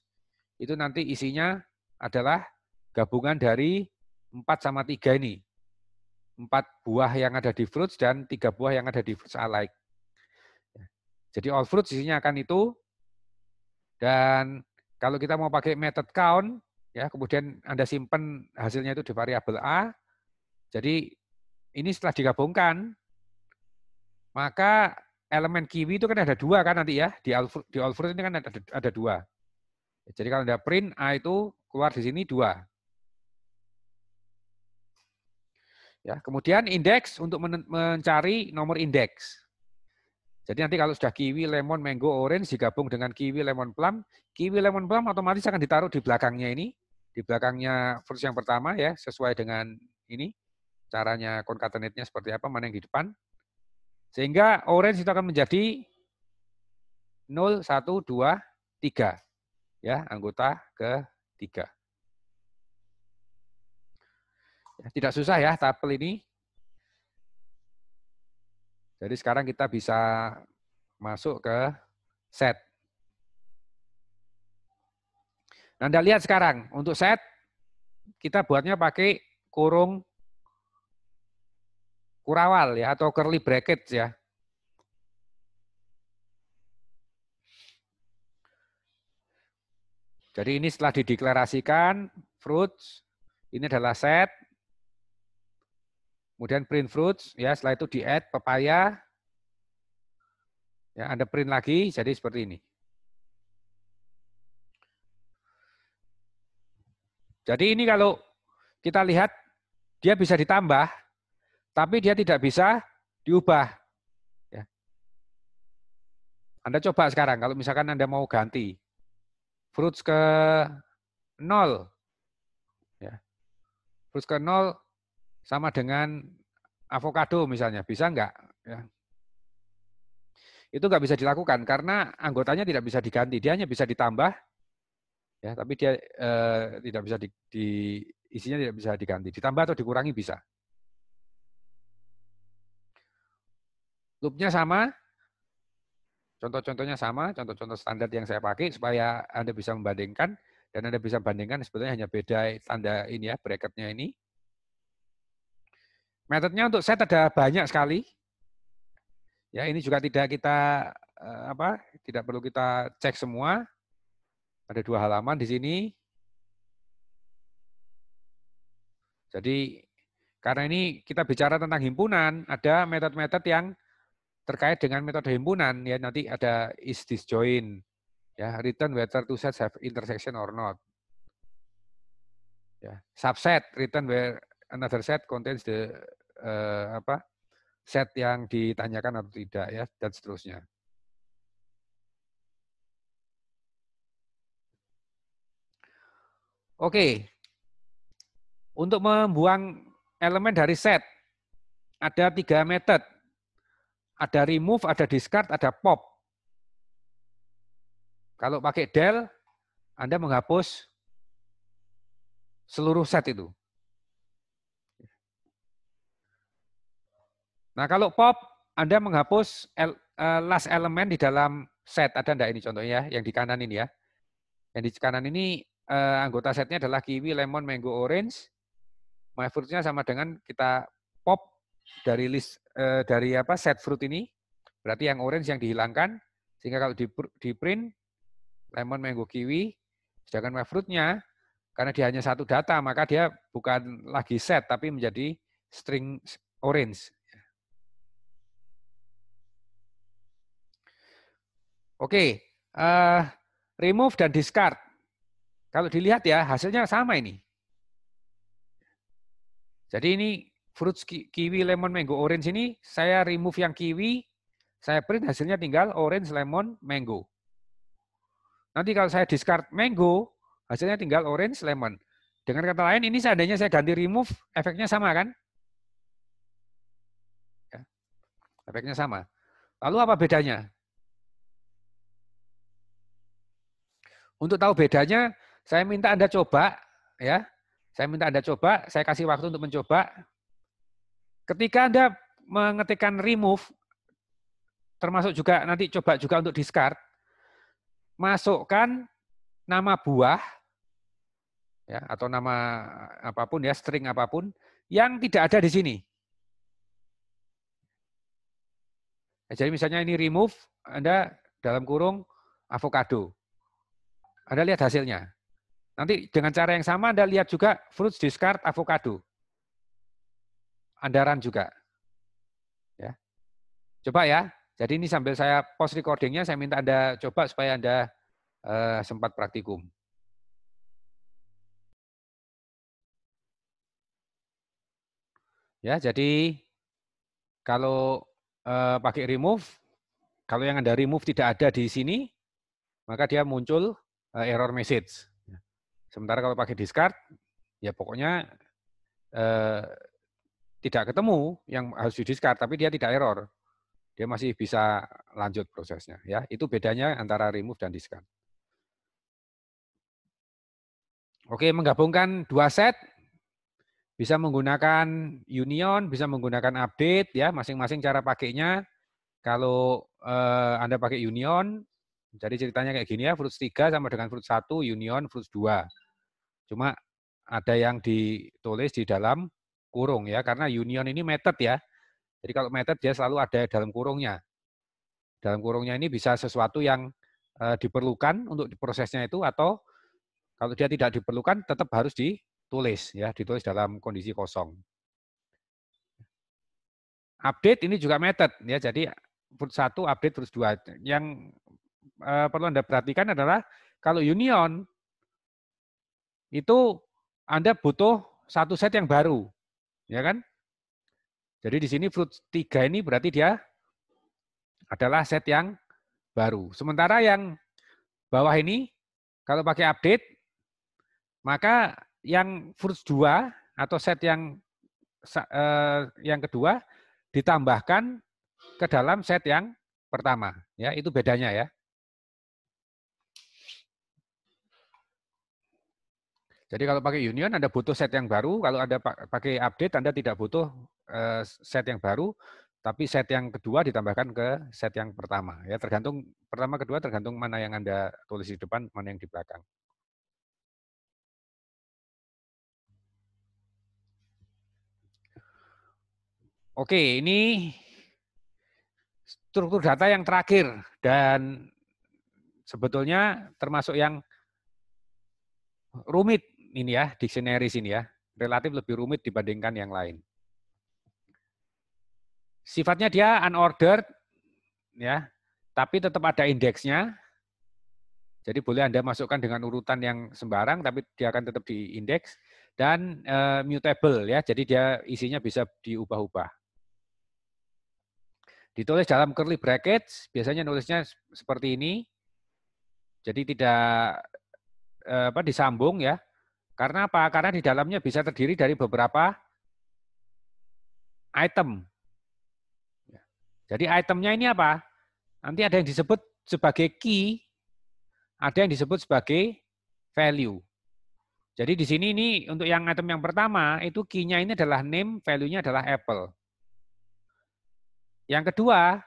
A: itu nanti isinya adalah gabungan dari 4 sama 3 ini. 4 buah yang ada di fruits dan 3 buah yang ada di fruits alike. Ya. Jadi all fruits isinya akan itu. Dan kalau kita mau pakai method count, ya kemudian Anda simpan hasilnya itu di variabel A. Jadi ini setelah digabungkan, maka elemen kiwi itu kan ada dua kan nanti ya, di all fruits ini kan ada dua. Ya, jadi kalau Anda print A itu keluar di sini dua. Ya, kemudian indeks untuk mencari nomor indeks. Jadi nanti kalau sudah kiwi, lemon, mango, orange digabung dengan kiwi, lemon, plum, kiwi, lemon, plum otomatis akan ditaruh di belakangnya ini, di belakangnya versi yang pertama ya, sesuai dengan ini caranya concatenate-nya seperti apa, mana yang di depan. Sehingga orange itu akan menjadi 0, 1, 2, 3 ya anggota ketiga. Ya, tidak susah ya tabel ini. Jadi sekarang kita bisa masuk ke set. Nah, Anda lihat sekarang, untuk set, kita buatnya pakai kurung kurawal ya, atau curly bracket ya. Jadi ini setelah dideklarasikan, fruits, ini adalah set, kemudian print fruits, ya setelah itu di add pepaya, ya Anda print lagi, jadi seperti ini. Jadi ini kalau kita lihat, dia bisa ditambah, tapi dia tidak bisa diubah. Ya. Anda coba sekarang, kalau misalkan Anda mau ganti, fruits ke nol, Ya. fruits ke nol sama dengan avocado misalnya, bisa enggak? Ya. Itu enggak bisa dilakukan karena anggotanya tidak bisa diganti, dia hanya bisa ditambah ya, tapi dia eh, tidak bisa di, di isinya tidak bisa diganti, ditambah atau dikurangi bisa. Loopnya sama, Contoh-contohnya sama, contoh-contoh standar yang saya pakai supaya Anda bisa membandingkan dan Anda bisa bandingkan sebetulnya hanya beda tanda ini ya, bracketnya ini. Metodenya untuk set ada banyak sekali. Ya, ini juga tidak kita eh, apa? Tidak perlu kita cek semua. Ada dua halaman di sini. Jadi karena ini kita bicara tentang himpunan, ada metode-metode yang terkait dengan metode himpunan ya nanti ada is this join ya return whether two sets have intersection or not ya subset return where another set contains the uh, apa set yang ditanyakan atau tidak ya dan seterusnya Oke. Untuk membuang elemen dari set, ada tiga metode ada remove, ada discard, ada pop. Kalau pakai del, Anda menghapus seluruh set itu. Nah, kalau pop, Anda menghapus eh, last element di dalam set. Ada enggak ini contohnya ya, yang di kanan ini ya? Yang di kanan ini eh, anggota setnya adalah kiwi, lemon, mango, orange. My fruit-nya sama dengan kita dari list eh, dari apa set fruit ini berarti yang orange yang dihilangkan sehingga kalau di, di print lemon mango kiwi sedangkan fruitnya karena dia hanya satu data maka dia bukan lagi set tapi menjadi string orange Oke, okay. uh, eh, remove dan discard. Kalau dilihat ya hasilnya sama ini. Jadi ini fruits kiwi, lemon, mango, orange ini saya remove yang kiwi, saya print hasilnya tinggal orange, lemon, mango. Nanti kalau saya discard mango, hasilnya tinggal orange, lemon. Dengan kata lain, ini seandainya saya ganti remove, efeknya sama kan? Ya, efeknya sama. Lalu apa bedanya? Untuk tahu bedanya, saya minta Anda coba, ya. Saya minta Anda coba, saya kasih waktu untuk mencoba. Ketika Anda mengetikkan remove, termasuk juga nanti coba juga untuk discard, masukkan nama buah ya atau nama apapun ya string apapun yang tidak ada di sini. Ya, jadi misalnya ini remove Anda dalam kurung avocado. Anda lihat hasilnya. Nanti dengan cara yang sama Anda lihat juga fruits discard avocado andaran juga. Ya. Coba ya. Jadi ini sambil saya post recordingnya, saya minta Anda coba supaya Anda eh, sempat praktikum. Ya, jadi kalau eh, pakai remove, kalau yang Anda remove tidak ada di sini, maka dia muncul eh, error message. Ya. Sementara kalau pakai discard, ya pokoknya eh, tidak ketemu yang harus didiskar, tapi dia tidak error. Dia masih bisa lanjut prosesnya. ya Itu bedanya antara remove dan discard. Oke, menggabungkan dua set, bisa menggunakan union, bisa menggunakan update, ya masing-masing cara pakainya. Kalau eh, Anda pakai union, jadi ceritanya kayak gini ya, fruits tiga sama dengan fruits satu union, fruits dua Cuma ada yang ditulis di dalam kurung ya, karena union ini method ya. Jadi kalau method dia selalu ada dalam kurungnya. Dalam kurungnya ini bisa sesuatu yang eh, diperlukan untuk prosesnya itu atau kalau dia tidak diperlukan tetap harus ditulis ya, ditulis dalam kondisi kosong. Update ini juga method ya. Jadi put 1 update terus dua Yang eh, perlu Anda perhatikan adalah kalau union itu Anda butuh satu set yang baru. Ya kan? Jadi di sini fruit 3 ini berarti dia adalah set yang baru. Sementara yang bawah ini kalau pakai update maka yang fruit 2 atau set yang eh, yang kedua ditambahkan ke dalam set yang pertama, ya itu bedanya ya. Jadi kalau pakai union Anda butuh set yang baru, kalau Anda pakai update Anda tidak butuh eh, set yang baru, tapi set yang kedua ditambahkan ke set yang pertama. Ya tergantung pertama kedua tergantung mana yang Anda tulis di depan, mana yang di belakang. Oke, ini struktur data yang terakhir dan sebetulnya termasuk yang rumit ini ya, dictionary sini ya, relatif lebih rumit dibandingkan yang lain. Sifatnya dia unordered, ya, tapi tetap ada indeksnya. Jadi boleh Anda masukkan dengan urutan yang sembarang, tapi dia akan tetap diindeks Dan e, mutable, ya, jadi dia isinya bisa diubah-ubah. Ditulis dalam curly brackets, biasanya nulisnya seperti ini. Jadi tidak eh, apa disambung ya, karena apa? Karena di dalamnya bisa terdiri dari beberapa item. Ya. Jadi itemnya ini apa? Nanti ada yang disebut sebagai key, ada yang disebut sebagai value. Jadi di sini ini untuk yang item yang pertama itu key-nya ini adalah name, value-nya adalah apple. Yang kedua,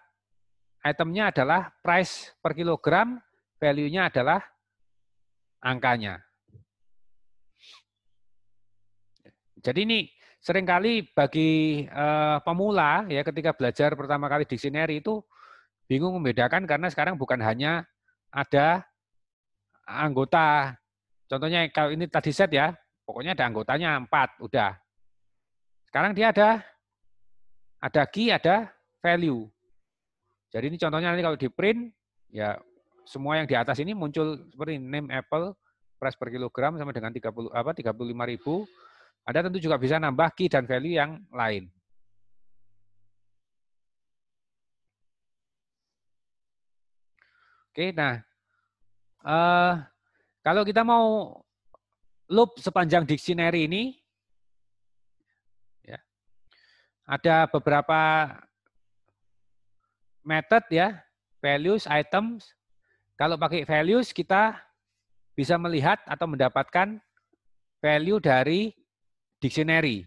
A: itemnya adalah price per kilogram, value-nya adalah angkanya. Jadi ini seringkali bagi uh, pemula ya ketika belajar pertama kali diksineri itu bingung membedakan karena sekarang bukan hanya ada anggota. Contohnya kalau ini tadi set ya, pokoknya ada anggotanya empat, udah. Sekarang dia ada ada key, ada value. Jadi ini contohnya nanti kalau di print ya semua yang di atas ini muncul seperti name apple price per kilogram sama dengan 30 apa 35 ribu anda tentu juga bisa nambah key dan value yang lain. Oke, nah eh, kalau kita mau loop sepanjang dictionary ini, ya, ada beberapa method ya, values, items. Kalau pakai values kita bisa melihat atau mendapatkan value dari dictionary.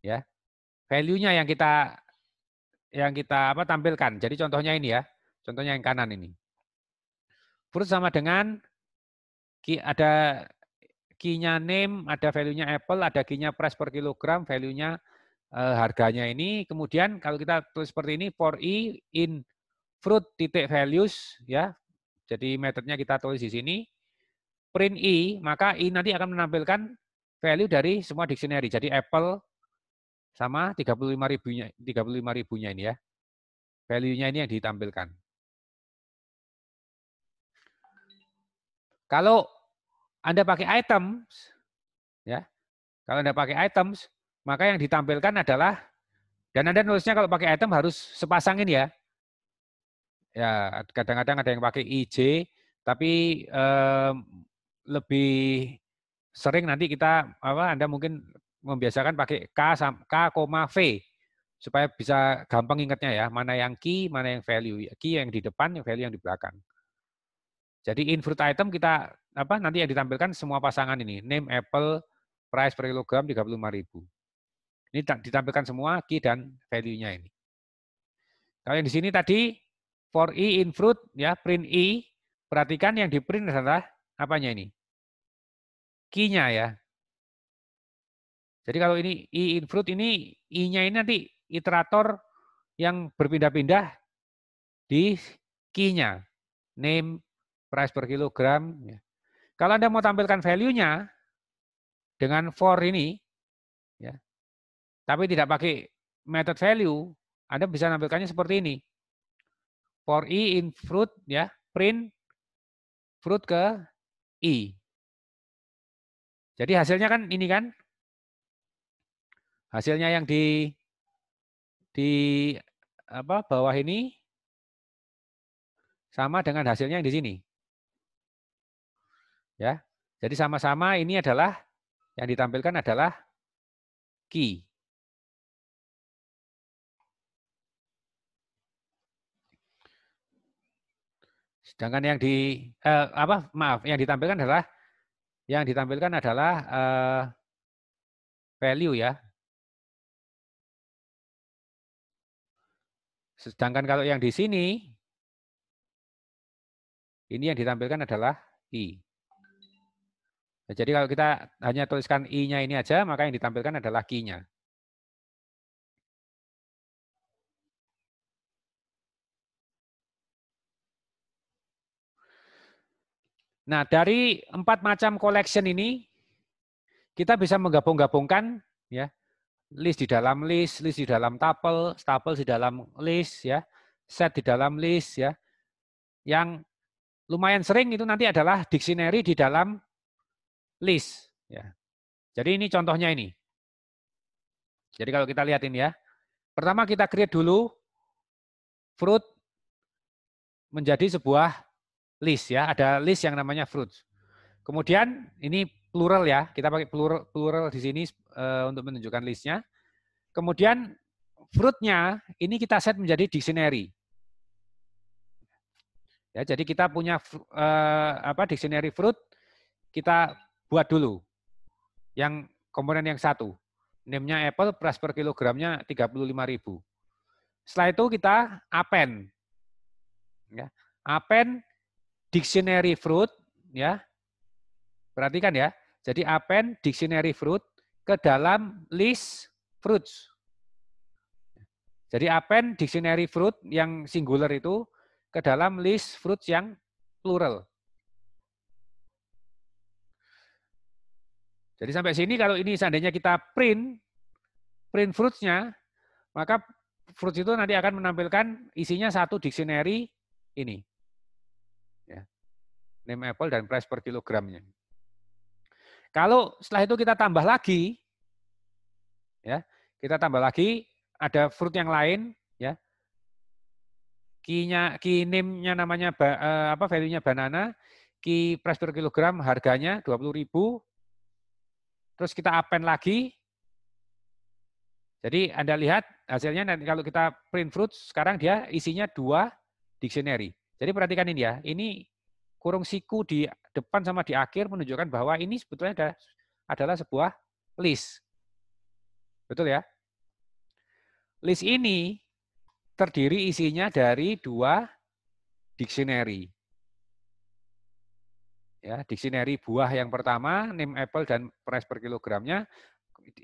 A: Ya. Value-nya yang kita yang kita apa tampilkan. Jadi contohnya ini ya. Contohnya yang kanan ini. Fruit sama dengan ada key-nya name, ada value-nya apple, ada key-nya price per kilogram, value-nya eh, harganya ini. Kemudian kalau kita tulis seperti ini for i in fruit titik values ya. Jadi metodenya kita tulis di sini print i, maka i nanti akan menampilkan value dari semua dictionary. Jadi apple sama 35 ribunya, 35 ribunya ini ya. Value-nya ini yang ditampilkan. Kalau Anda pakai items, ya, kalau Anda pakai items, maka yang ditampilkan adalah, dan Anda nulisnya kalau pakai item harus sepasangin ya. Ya, kadang-kadang ada yang pakai IJ, tapi eh, lebih sering nanti kita apa Anda mungkin membiasakan pakai K K, V supaya bisa gampang ingatnya ya, mana yang key, mana yang value. Key yang di depan, yang value yang di belakang. Jadi in fruit item kita apa nanti yang ditampilkan semua pasangan ini, name apple, price per kilogram 35.000. Ini ditampilkan semua key dan value-nya ini. Kalau yang di sini tadi for e in fruit ya print e, perhatikan yang di print adalah apanya ini? key-nya ya. Jadi kalau ini i in fruit ini i-nya ini nanti iterator yang berpindah-pindah di key-nya. Name, price per kilogram. Ya. Kalau Anda mau tampilkan value-nya dengan for ini, ya, tapi tidak pakai method value, Anda bisa nampilkannya seperti ini. For i in fruit, ya, print
C: fruit ke i. Jadi hasilnya kan ini kan. Hasilnya yang di di
A: apa bawah ini sama dengan hasilnya yang di sini. Ya. Jadi sama-sama ini adalah
C: yang ditampilkan adalah
B: key.
A: Sedangkan yang di eh, apa maaf, yang ditampilkan adalah yang ditampilkan adalah eh, value ya. Sedangkan kalau yang di sini, ini yang ditampilkan adalah i. Nah, jadi kalau kita hanya tuliskan i-nya ini aja, maka yang ditampilkan adalah key nya Nah, dari empat macam collection ini, kita bisa menggabung-gabungkan ya list di dalam list, list di dalam tuple, tuple di dalam list ya, set di dalam list ya. Yang lumayan sering itu nanti adalah dictionary di dalam list ya. Jadi ini contohnya ini. Jadi kalau kita lihat ini ya. Pertama kita create dulu fruit menjadi sebuah list ya, ada list yang namanya fruit. Kemudian ini plural ya, kita pakai plural, plural di sini eh, untuk menunjukkan listnya. Kemudian fruitnya ini kita set menjadi dictionary. Ya, jadi kita punya uh, apa dictionary fruit kita buat dulu yang komponen yang satu. Name-nya apple, price per kilogramnya 35.000. Setelah itu kita append. Ya, append dictionary fruit ya. Perhatikan ya. Jadi append dictionary fruit ke dalam list fruits. Jadi append dictionary fruit yang singular itu ke dalam list fruits yang plural. Jadi sampai sini kalau ini seandainya kita print print fruits-nya, maka fruits itu nanti akan menampilkan isinya satu dictionary ini name apple dan price per kilogramnya. Kalau setelah itu kita tambah lagi, ya kita tambah lagi ada fruit yang lain, ya kinya kinimnya namanya eh, apa value-nya banana, ki price per kilogram harganya 20.000. Terus kita append lagi. Jadi Anda lihat hasilnya nanti kalau kita print fruit sekarang dia isinya dua dictionary. Jadi perhatikan ini ya, ini kurung siku di depan sama di akhir menunjukkan bahwa ini sebetulnya ada, adalah sebuah list. Betul ya? List ini terdiri isinya dari dua dictionary. Ya, dictionary buah yang pertama, name apple dan price per kilogramnya.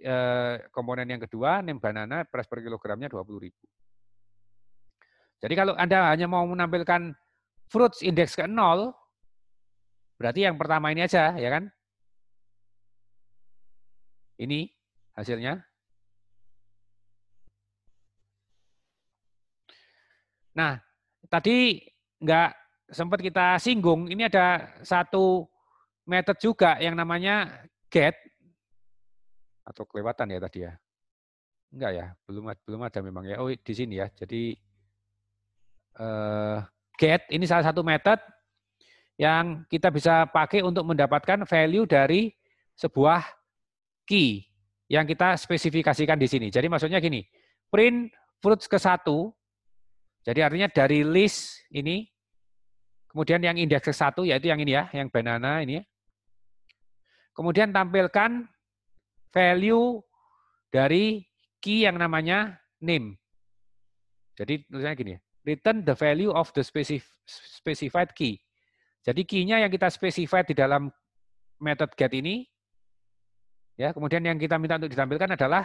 A: Eh, komponen yang kedua, name banana, price per kilogramnya 20.000. Jadi kalau Anda hanya mau menampilkan fruits index ke nol, Berarti yang pertama ini aja, ya kan? Ini hasilnya. Nah, tadi nggak sempat kita singgung, ini ada satu method juga yang namanya get atau kelewatan ya tadi ya. Enggak ya, belum belum ada memang ya. Oh, di sini ya. Jadi eh, get ini salah satu method yang kita bisa pakai untuk mendapatkan value dari sebuah key yang kita spesifikasikan di sini. Jadi maksudnya gini, print fruits ke satu, jadi artinya dari list ini, kemudian yang indeks ke satu, yaitu yang ini ya, yang banana ini ya. Kemudian tampilkan value dari key yang namanya name. Jadi tulisannya gini return the value of the specific, specified key. Jadi key-nya yang kita specify di dalam method get ini, ya kemudian yang kita minta untuk ditampilkan adalah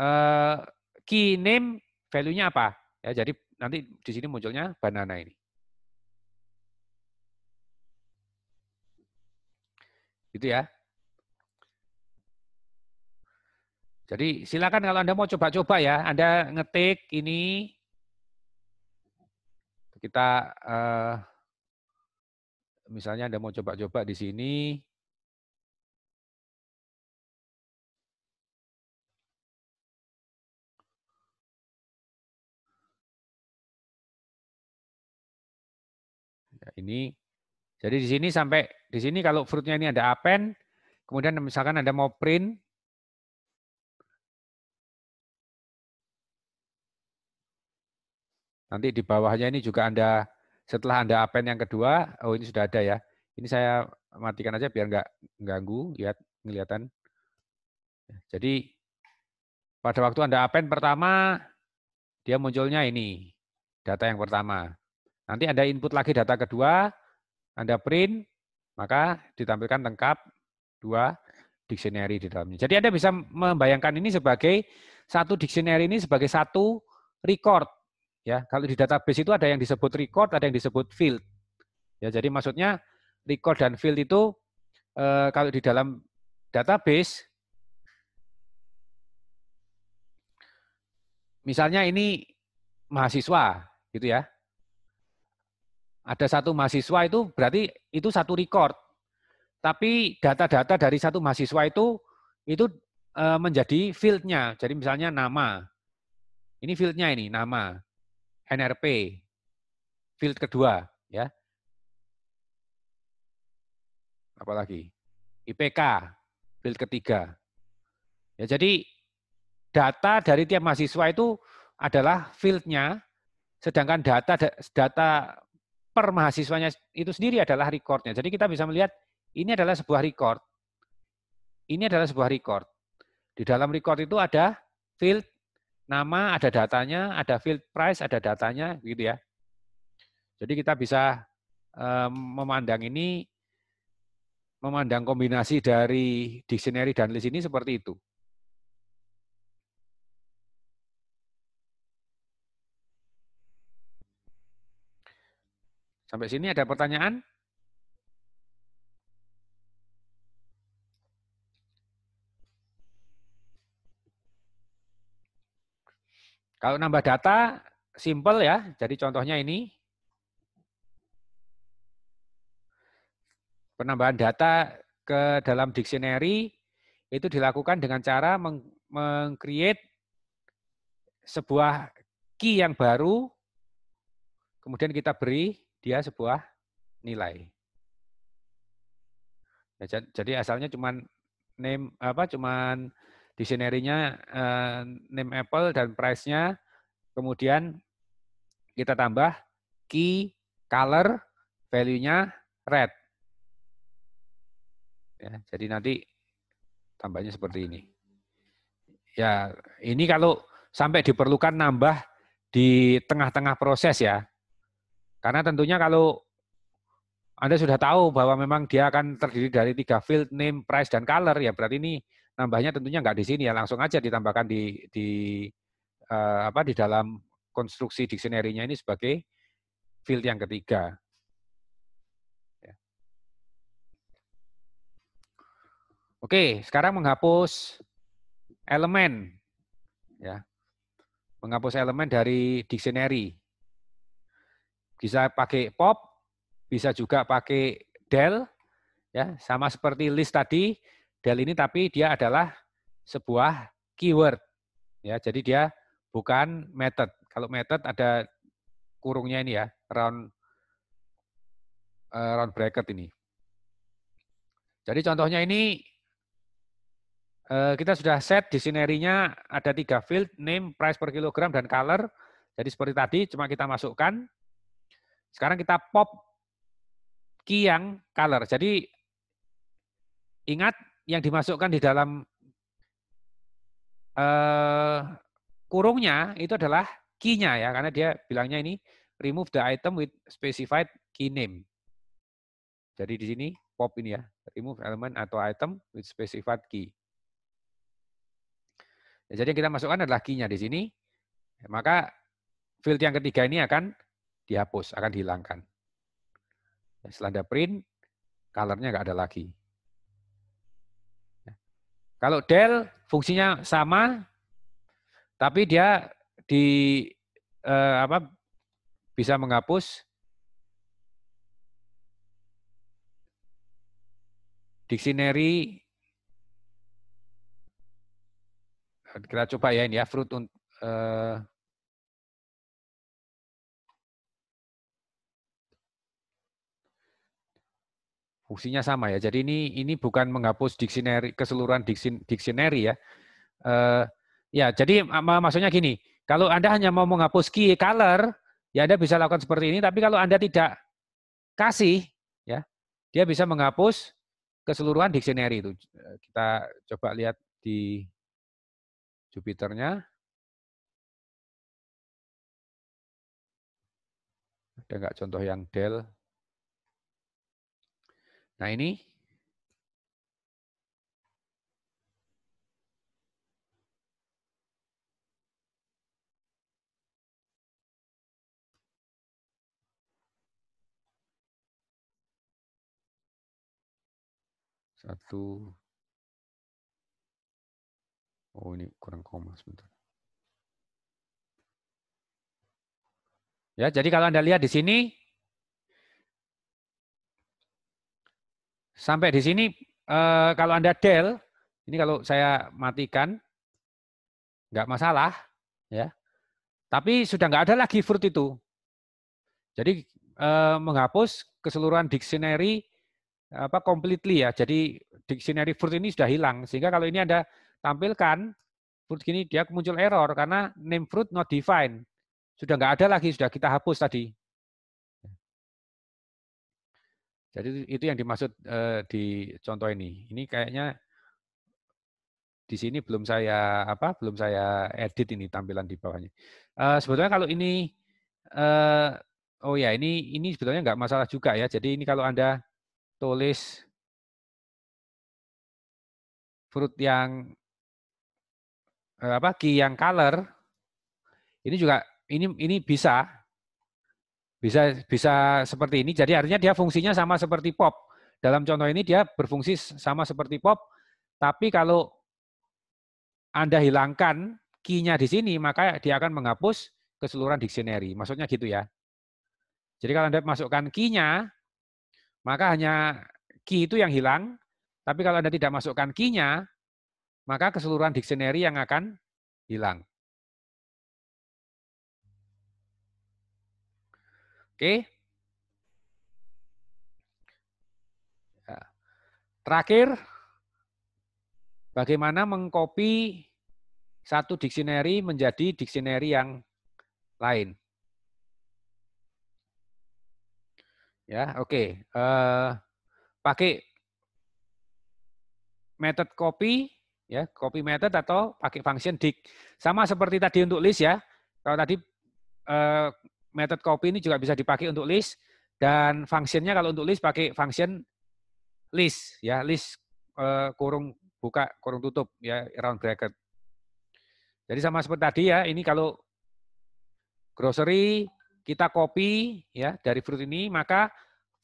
A: uh, key name value-nya apa. Ya, jadi nanti di sini munculnya banana ini. Gitu ya. Jadi silakan kalau Anda mau coba-coba ya, Anda ngetik ini kita uh, misalnya Anda mau coba-coba di sini, ya, ini jadi di sini sampai di sini kalau fruitnya ini ada apen, kemudian misalkan Anda mau print nanti di bawahnya ini juga Anda setelah Anda append yang kedua, oh ini sudah ada ya. Ini saya matikan aja biar nggak ganggu, lihat kelihatan. Jadi pada waktu Anda append pertama, dia munculnya ini, data yang pertama. Nanti Anda input lagi data kedua, Anda print, maka ditampilkan lengkap dua dictionary di dalamnya. Jadi Anda bisa membayangkan ini sebagai satu dictionary ini sebagai satu record Ya, kalau di database itu ada yang disebut record, ada yang disebut field. Ya, jadi maksudnya record dan field itu e, kalau di dalam database misalnya ini mahasiswa gitu ya. Ada satu mahasiswa itu berarti itu satu record. Tapi data-data dari satu mahasiswa itu itu eh, menjadi fieldnya. Jadi misalnya nama. Ini fieldnya ini nama. NRP field kedua ya. Apalagi IPK field ketiga. Ya jadi data dari tiap mahasiswa itu adalah fieldnya, sedangkan data data per mahasiswanya itu sendiri adalah recordnya. Jadi kita bisa melihat ini adalah sebuah record. Ini adalah sebuah record. Di dalam record itu ada field nama, ada datanya, ada field price, ada datanya, gitu ya. Jadi kita bisa eh, memandang ini, memandang kombinasi dari dictionary dan list ini seperti itu. Sampai sini ada pertanyaan? Kalau nambah data, simple ya. Jadi contohnya ini. Penambahan data ke dalam dictionary itu dilakukan dengan cara meng-create sebuah key yang baru, kemudian kita beri dia sebuah nilai. Ya, jadi asalnya cuma name apa cuman disinerinya nya eh, name apple dan price-nya. Kemudian kita tambah key color value-nya red. Ya, jadi nanti tambahnya seperti ini. Ya, ini kalau sampai diperlukan nambah di tengah-tengah proses ya. Karena tentunya kalau Anda sudah tahu bahwa memang dia akan terdiri dari tiga field, name, price, dan color, ya berarti ini nambahnya tentunya nggak di sini ya, langsung aja ditambahkan di di uh, apa di dalam konstruksi diksinerinya ini sebagai field yang ketiga. Ya. Oke, sekarang menghapus elemen ya. Menghapus elemen dari dictionary. Bisa pakai pop, bisa juga pakai del ya, sama seperti list tadi del ini tapi dia adalah sebuah keyword. Ya, jadi dia bukan method. Kalau method ada kurungnya ini ya, round eh, round bracket ini. Jadi contohnya ini eh, kita sudah set di sinerinya ada tiga field, name, price per kilogram, dan color. Jadi seperti tadi, cuma kita masukkan. Sekarang kita pop key yang color. Jadi ingat yang dimasukkan di dalam uh, kurungnya itu adalah key-nya ya, karena dia bilangnya ini remove the item with specified key name. Jadi di sini pop ini ya, remove element atau item with specified key. Ya, jadi yang kita masukkan adalah key-nya di sini. Maka field yang ketiga ini akan dihapus, akan dihilangkan. Setelah ada print, color-nya nggak ada lagi. Kalau del fungsinya sama, tapi dia di eh, apa bisa menghapus dictionary kita coba ya ini ya fruit eh, fungsinya sama ya. Jadi ini ini bukan menghapus diksineri keseluruhan diksin, ya. Uh, ya, jadi maksudnya gini, kalau Anda hanya mau menghapus key color, ya Anda bisa lakukan seperti ini, tapi kalau Anda tidak kasih ya, dia bisa menghapus keseluruhan diksineri itu. Eh, kita coba lihat di Jupiternya.
B: Ada nggak contoh yang Dell? Nah ini satu
A: oh ini kurang koma sebentar ya jadi kalau anda lihat di sini Sampai di sini eh, kalau Anda del, ini kalau saya matikan nggak masalah ya. Tapi sudah nggak ada lagi fruit itu. Jadi eh, menghapus keseluruhan dictionary apa completely ya. Jadi dictionary fruit ini sudah hilang sehingga kalau ini Anda tampilkan fruit ini, dia muncul error karena name fruit not defined. Sudah nggak ada lagi, sudah kita hapus tadi. Jadi itu yang dimaksud eh, di contoh ini. Ini kayaknya di sini belum saya apa belum saya edit ini tampilan di bawahnya. Eh, sebetulnya kalau ini eh, oh ya ini ini sebetulnya nggak masalah juga ya. Jadi ini kalau anda tulis fruit yang eh, apa key yang color ini juga ini ini bisa bisa bisa seperti ini. Jadi artinya dia fungsinya sama seperti pop. Dalam contoh ini dia berfungsi sama seperti pop, tapi kalau Anda hilangkan key-nya di sini, maka dia akan menghapus keseluruhan dictionary. Maksudnya gitu ya. Jadi kalau Anda masukkan key-nya, maka hanya key itu yang hilang, tapi kalau Anda tidak masukkan key-nya, maka keseluruhan dictionary yang akan hilang. Oke. Ya. Terakhir, bagaimana mengcopy satu dictionary menjadi dictionary yang lain? Ya, oke. Okay. Eh, pakai method copy, ya, copy method atau pakai function dict. Sama seperti tadi untuk list ya. Kalau tadi eh, method copy ini juga bisa dipakai untuk list dan fungsinya kalau untuk list pakai function list ya list eh, kurung buka kurung tutup ya round bracket. Jadi sama seperti tadi ya ini kalau grocery kita copy ya dari fruit ini maka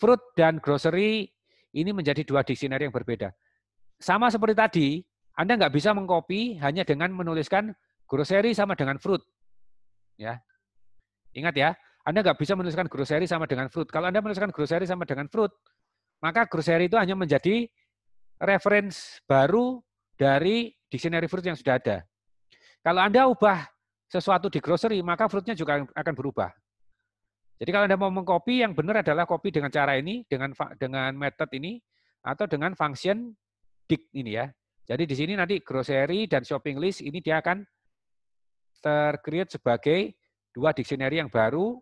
A: fruit dan grocery ini menjadi dua dictionary yang berbeda. Sama seperti tadi, Anda nggak bisa mengcopy hanya dengan menuliskan grocery sama dengan fruit. Ya. Ingat ya, Anda nggak bisa menuliskan grocery sama dengan fruit. Kalau Anda menuliskan grocery sama dengan fruit, maka grocery itu hanya menjadi reference baru dari dictionary fruit yang sudah ada. Kalau Anda ubah sesuatu di grocery, maka fruitnya juga akan berubah. Jadi kalau Anda mau mengcopy, yang benar adalah copy dengan cara ini, dengan dengan method ini, atau dengan function dict ini ya. Jadi di sini nanti grocery dan shopping list ini dia akan tercreate sebagai dua dictionary yang baru,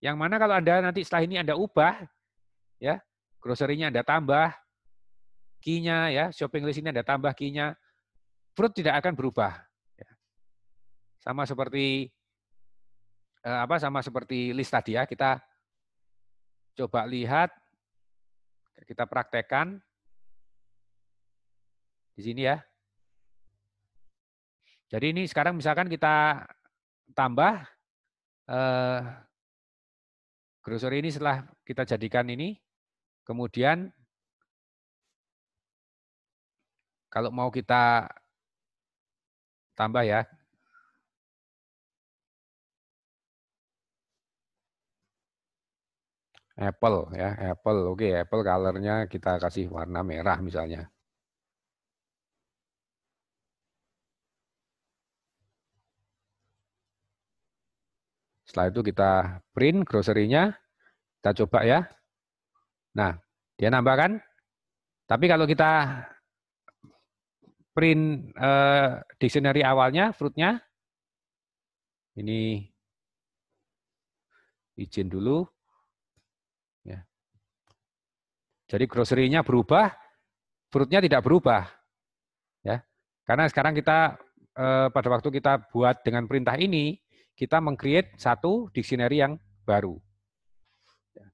A: yang mana kalau Anda nanti setelah ini Anda ubah, ya grocery Anda tambah, key-nya, ya, shopping list ini Anda tambah key-nya, fruit tidak akan berubah. Ya. Sama seperti eh, apa sama seperti list tadi ya, kita coba lihat, kita praktekkan di sini ya. Jadi ini sekarang misalkan kita tambah eh, ini setelah kita jadikan
C: ini, kemudian kalau mau kita tambah ya,
A: Apple ya, Apple. Oke, Apple colornya kita kasih warna merah misalnya. Setelah itu kita print groserinya, kita coba ya. Nah, dia nambah kan? Tapi kalau kita print eh, dictionary awalnya, fruitnya, ini izin dulu. Ya. Jadi groserinya berubah, fruitnya tidak berubah. Ya. Karena sekarang kita eh, pada waktu kita buat dengan perintah ini, kita mengcreate satu dictionary yang baru. Ya.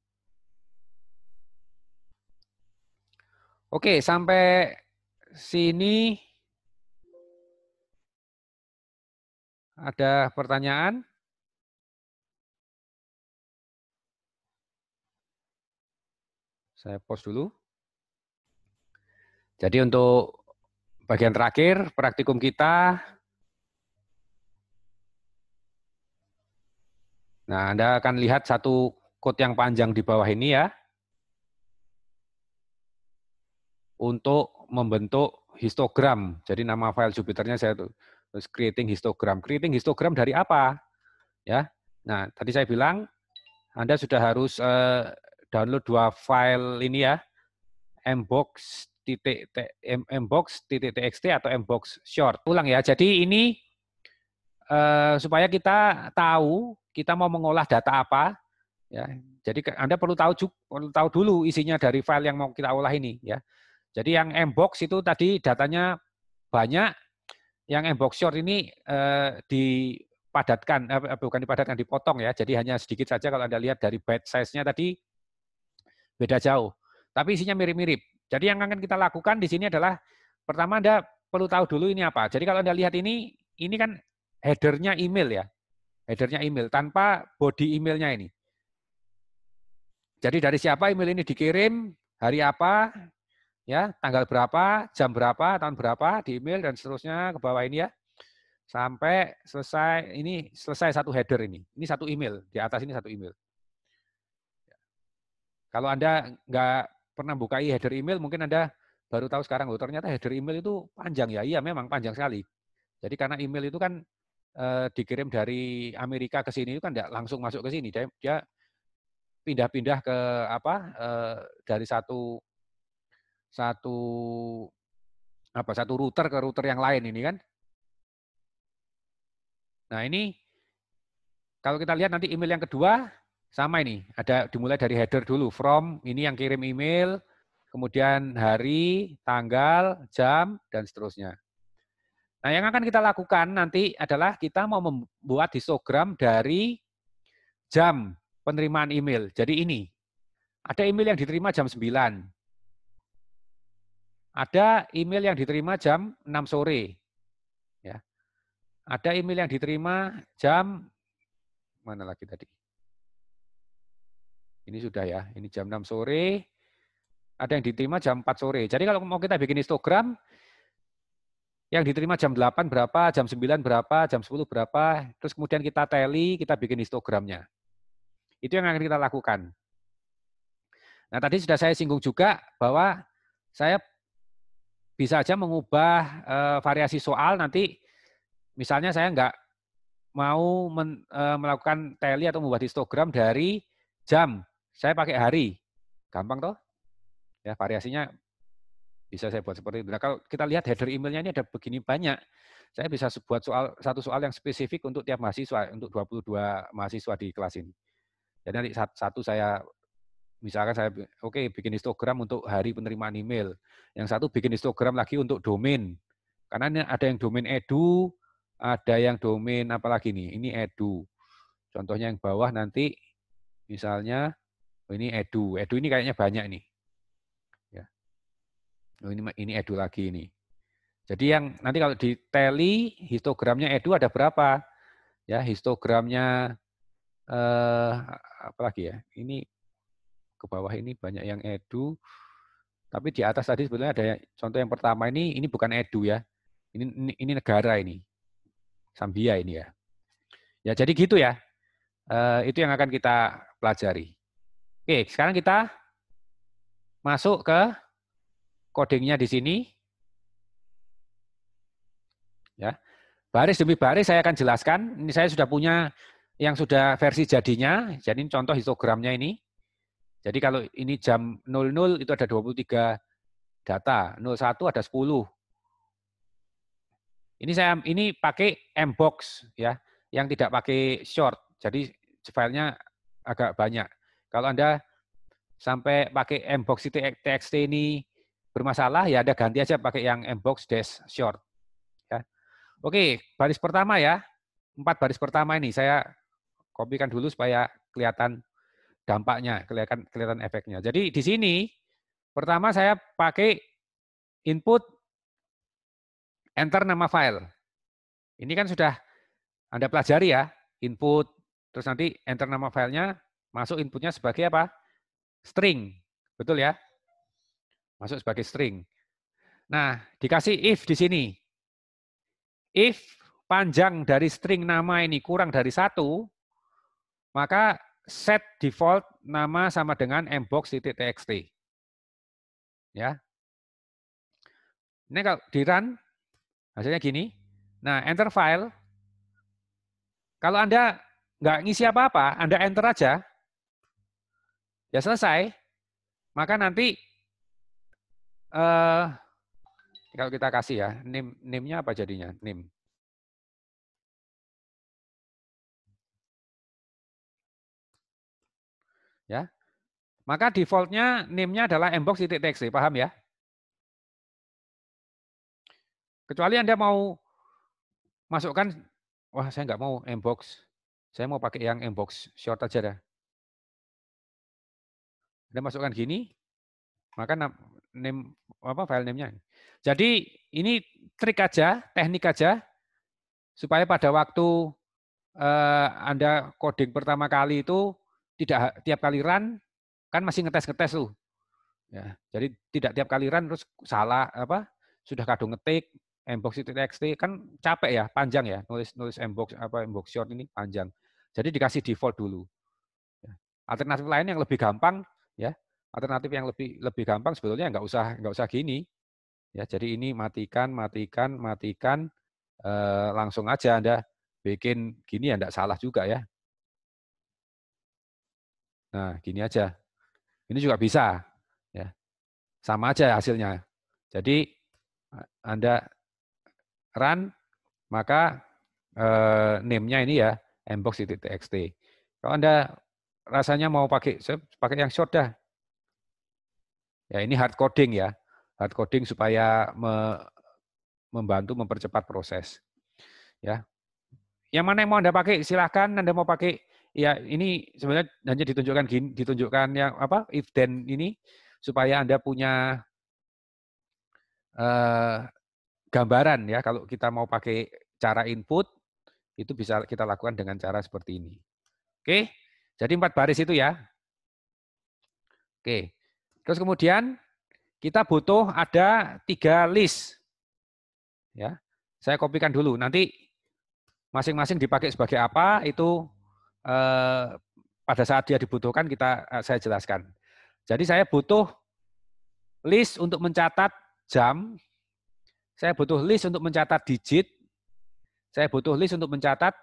A: Oke, sampai sini
B: ada pertanyaan?
A: Saya post dulu. Jadi untuk bagian terakhir praktikum kita Nah, Anda akan lihat satu code yang panjang di bawah ini ya. Untuk membentuk histogram. Jadi nama file Jupiternya saya terus creating histogram. Creating histogram dari apa? Ya. Nah, tadi saya bilang Anda sudah harus eh, download dua file ini ya. mbox titik atau mbox short. Ulang ya. Jadi ini Eh, supaya kita tahu kita mau mengolah data apa. Ya, hmm. jadi Anda perlu tahu perlu tahu dulu isinya dari file yang mau kita olah ini. Ya, jadi yang mbox itu tadi datanya banyak, yang mbox short ini eh, dipadatkan, eh, bukan dipadatkan, dipotong ya. Jadi hanya sedikit saja kalau Anda lihat dari byte size-nya tadi beda jauh, tapi isinya mirip-mirip. Jadi yang akan kita lakukan di sini adalah pertama Anda perlu tahu dulu ini apa. Jadi kalau Anda lihat ini, ini kan headernya email ya. Headernya email tanpa body emailnya ini. Jadi dari siapa email ini dikirim, hari apa, ya, tanggal berapa, jam berapa, tahun berapa di email dan seterusnya ke bawah ini ya. Sampai selesai ini selesai satu header ini. Ini satu email, di atas ini satu email. Kalau Anda nggak pernah buka header email, mungkin Anda baru tahu sekarang, loh, ternyata header email itu panjang. Ya iya memang panjang sekali. Jadi karena email itu kan Eh, dikirim dari Amerika ke sini itu kan tidak langsung masuk ke sini. Dia, pindah-pindah ke apa eh, dari satu satu apa satu router ke router yang lain ini kan. Nah ini kalau kita lihat nanti email yang kedua sama ini ada dimulai dari header dulu from ini yang kirim email kemudian hari, tanggal, jam, dan seterusnya. Nah, yang akan kita lakukan nanti adalah kita mau membuat histogram dari jam penerimaan email. Jadi ini, ada email yang diterima jam 9. Ada email yang diterima jam 6 sore. Ya. Ada email yang diterima jam mana lagi tadi? Ini sudah ya, ini jam 6 sore. Ada yang diterima jam 4 sore. Jadi kalau mau kita bikin histogram, yang diterima jam 8 berapa, jam 9 berapa, jam 10 berapa, terus kemudian kita tally, kita bikin histogramnya. Itu yang akan kita lakukan. Nah, tadi sudah saya singgung juga bahwa saya bisa aja mengubah eh, variasi soal nanti misalnya saya enggak mau men, e, melakukan tally atau membuat histogram dari jam, saya pakai hari. Gampang toh? Ya, variasinya bisa saya buat seperti itu. Nah, kalau kita lihat header emailnya ini ada begini banyak. Saya bisa buat soal satu soal yang spesifik untuk tiap mahasiswa, untuk 22 mahasiswa di kelas ini. Jadi nanti satu saya misalkan saya oke okay, bikin histogram untuk hari penerimaan email. Yang satu bikin histogram lagi untuk domain. Karena ini ada yang domain edu, ada yang domain apalagi nih, ini edu. Contohnya yang bawah nanti misalnya oh, ini edu. Edu ini kayaknya banyak nih. Oh, ini ini edu lagi ini. Jadi yang nanti kalau di teli histogramnya edu ada berapa? Ya, histogramnya eh apa lagi ya? Ini ke bawah ini banyak yang edu. Tapi di atas tadi sebetulnya ada contoh yang pertama ini ini bukan edu ya. Ini ini, ini negara ini. Sambia ini ya. Ya, jadi gitu ya. Eh, itu yang akan kita pelajari. Oke, sekarang kita masuk ke codingnya di sini. Ya. Baris demi baris saya akan jelaskan. Ini saya sudah punya yang sudah versi jadinya. Jadi ini contoh histogramnya ini. Jadi kalau ini jam 00 itu ada 23 data, 01 ada 10. Ini saya ini pakai mbox ya, yang tidak pakai short. Jadi filenya agak banyak. Kalau Anda sampai pakai mbox txt ini bermasalah ya ada ganti aja pakai yang mbox dash short. Ya. Oke, baris pertama ya. Empat baris pertama ini saya kopikan dulu supaya kelihatan dampaknya, kelihatan kelihatan efeknya. Jadi di sini pertama saya pakai input enter nama file. Ini kan sudah Anda pelajari ya, input terus nanti enter nama filenya, masuk inputnya sebagai apa? String. Betul ya? masuk sebagai string. Nah, dikasih if di sini. If panjang dari string nama ini kurang dari satu, maka set default nama sama dengan mbox.txt. Ya. Ini kalau di run, hasilnya gini. Nah, enter file. Kalau Anda nggak ngisi apa-apa, Anda enter aja. Ya selesai. Maka nanti uh, kalau kita kasih ya,
B: NIM, nimnya apa jadinya? NIM. Ya. Maka
C: defaultnya
A: nimnya adalah nya titik txt, paham ya? Kecuali Anda mau masukkan, wah saya nggak mau mbox, saya mau pakai yang mbox short aja dah. Anda masukkan gini, maka name apa file name-nya. Jadi ini trik aja, teknik aja supaya pada waktu uh, Anda coding pertama kali itu tidak tiap kali run kan masih ngetes-ngetes tuh. Ya, jadi tidak tiap kali run terus salah apa sudah kadung ngetik mbox itu txt kan capek ya, panjang ya nulis nulis mbox apa mbox short ini panjang. Jadi dikasih default dulu. Ya, alternatif lain yang lebih gampang ya alternatif yang lebih lebih gampang sebetulnya nggak usah nggak usah gini ya jadi ini matikan matikan matikan eh, langsung aja anda bikin gini ya nggak salah juga ya nah gini aja ini juga bisa ya sama aja hasilnya jadi anda run maka eh, name-nya ini ya mbox.txt kalau anda rasanya mau pakai pakai yang short dah Ya, ini hard coding ya. Hard coding supaya me, membantu mempercepat proses. Ya. Yang mana yang mau Anda pakai silahkan Anda mau pakai ya ini sebenarnya hanya ditunjukkan gini, ditunjukkan yang apa if then ini supaya Anda punya eh, gambaran ya kalau kita mau pakai cara input itu bisa kita lakukan dengan cara seperti ini. Oke. Jadi empat baris itu ya. Oke. Terus kemudian kita butuh ada tiga list. Ya, saya kopikan dulu. Nanti masing-masing dipakai sebagai apa itu eh, pada saat dia dibutuhkan kita eh, saya jelaskan. Jadi saya butuh list untuk mencatat jam, saya butuh list untuk mencatat digit, saya butuh list untuk mencatat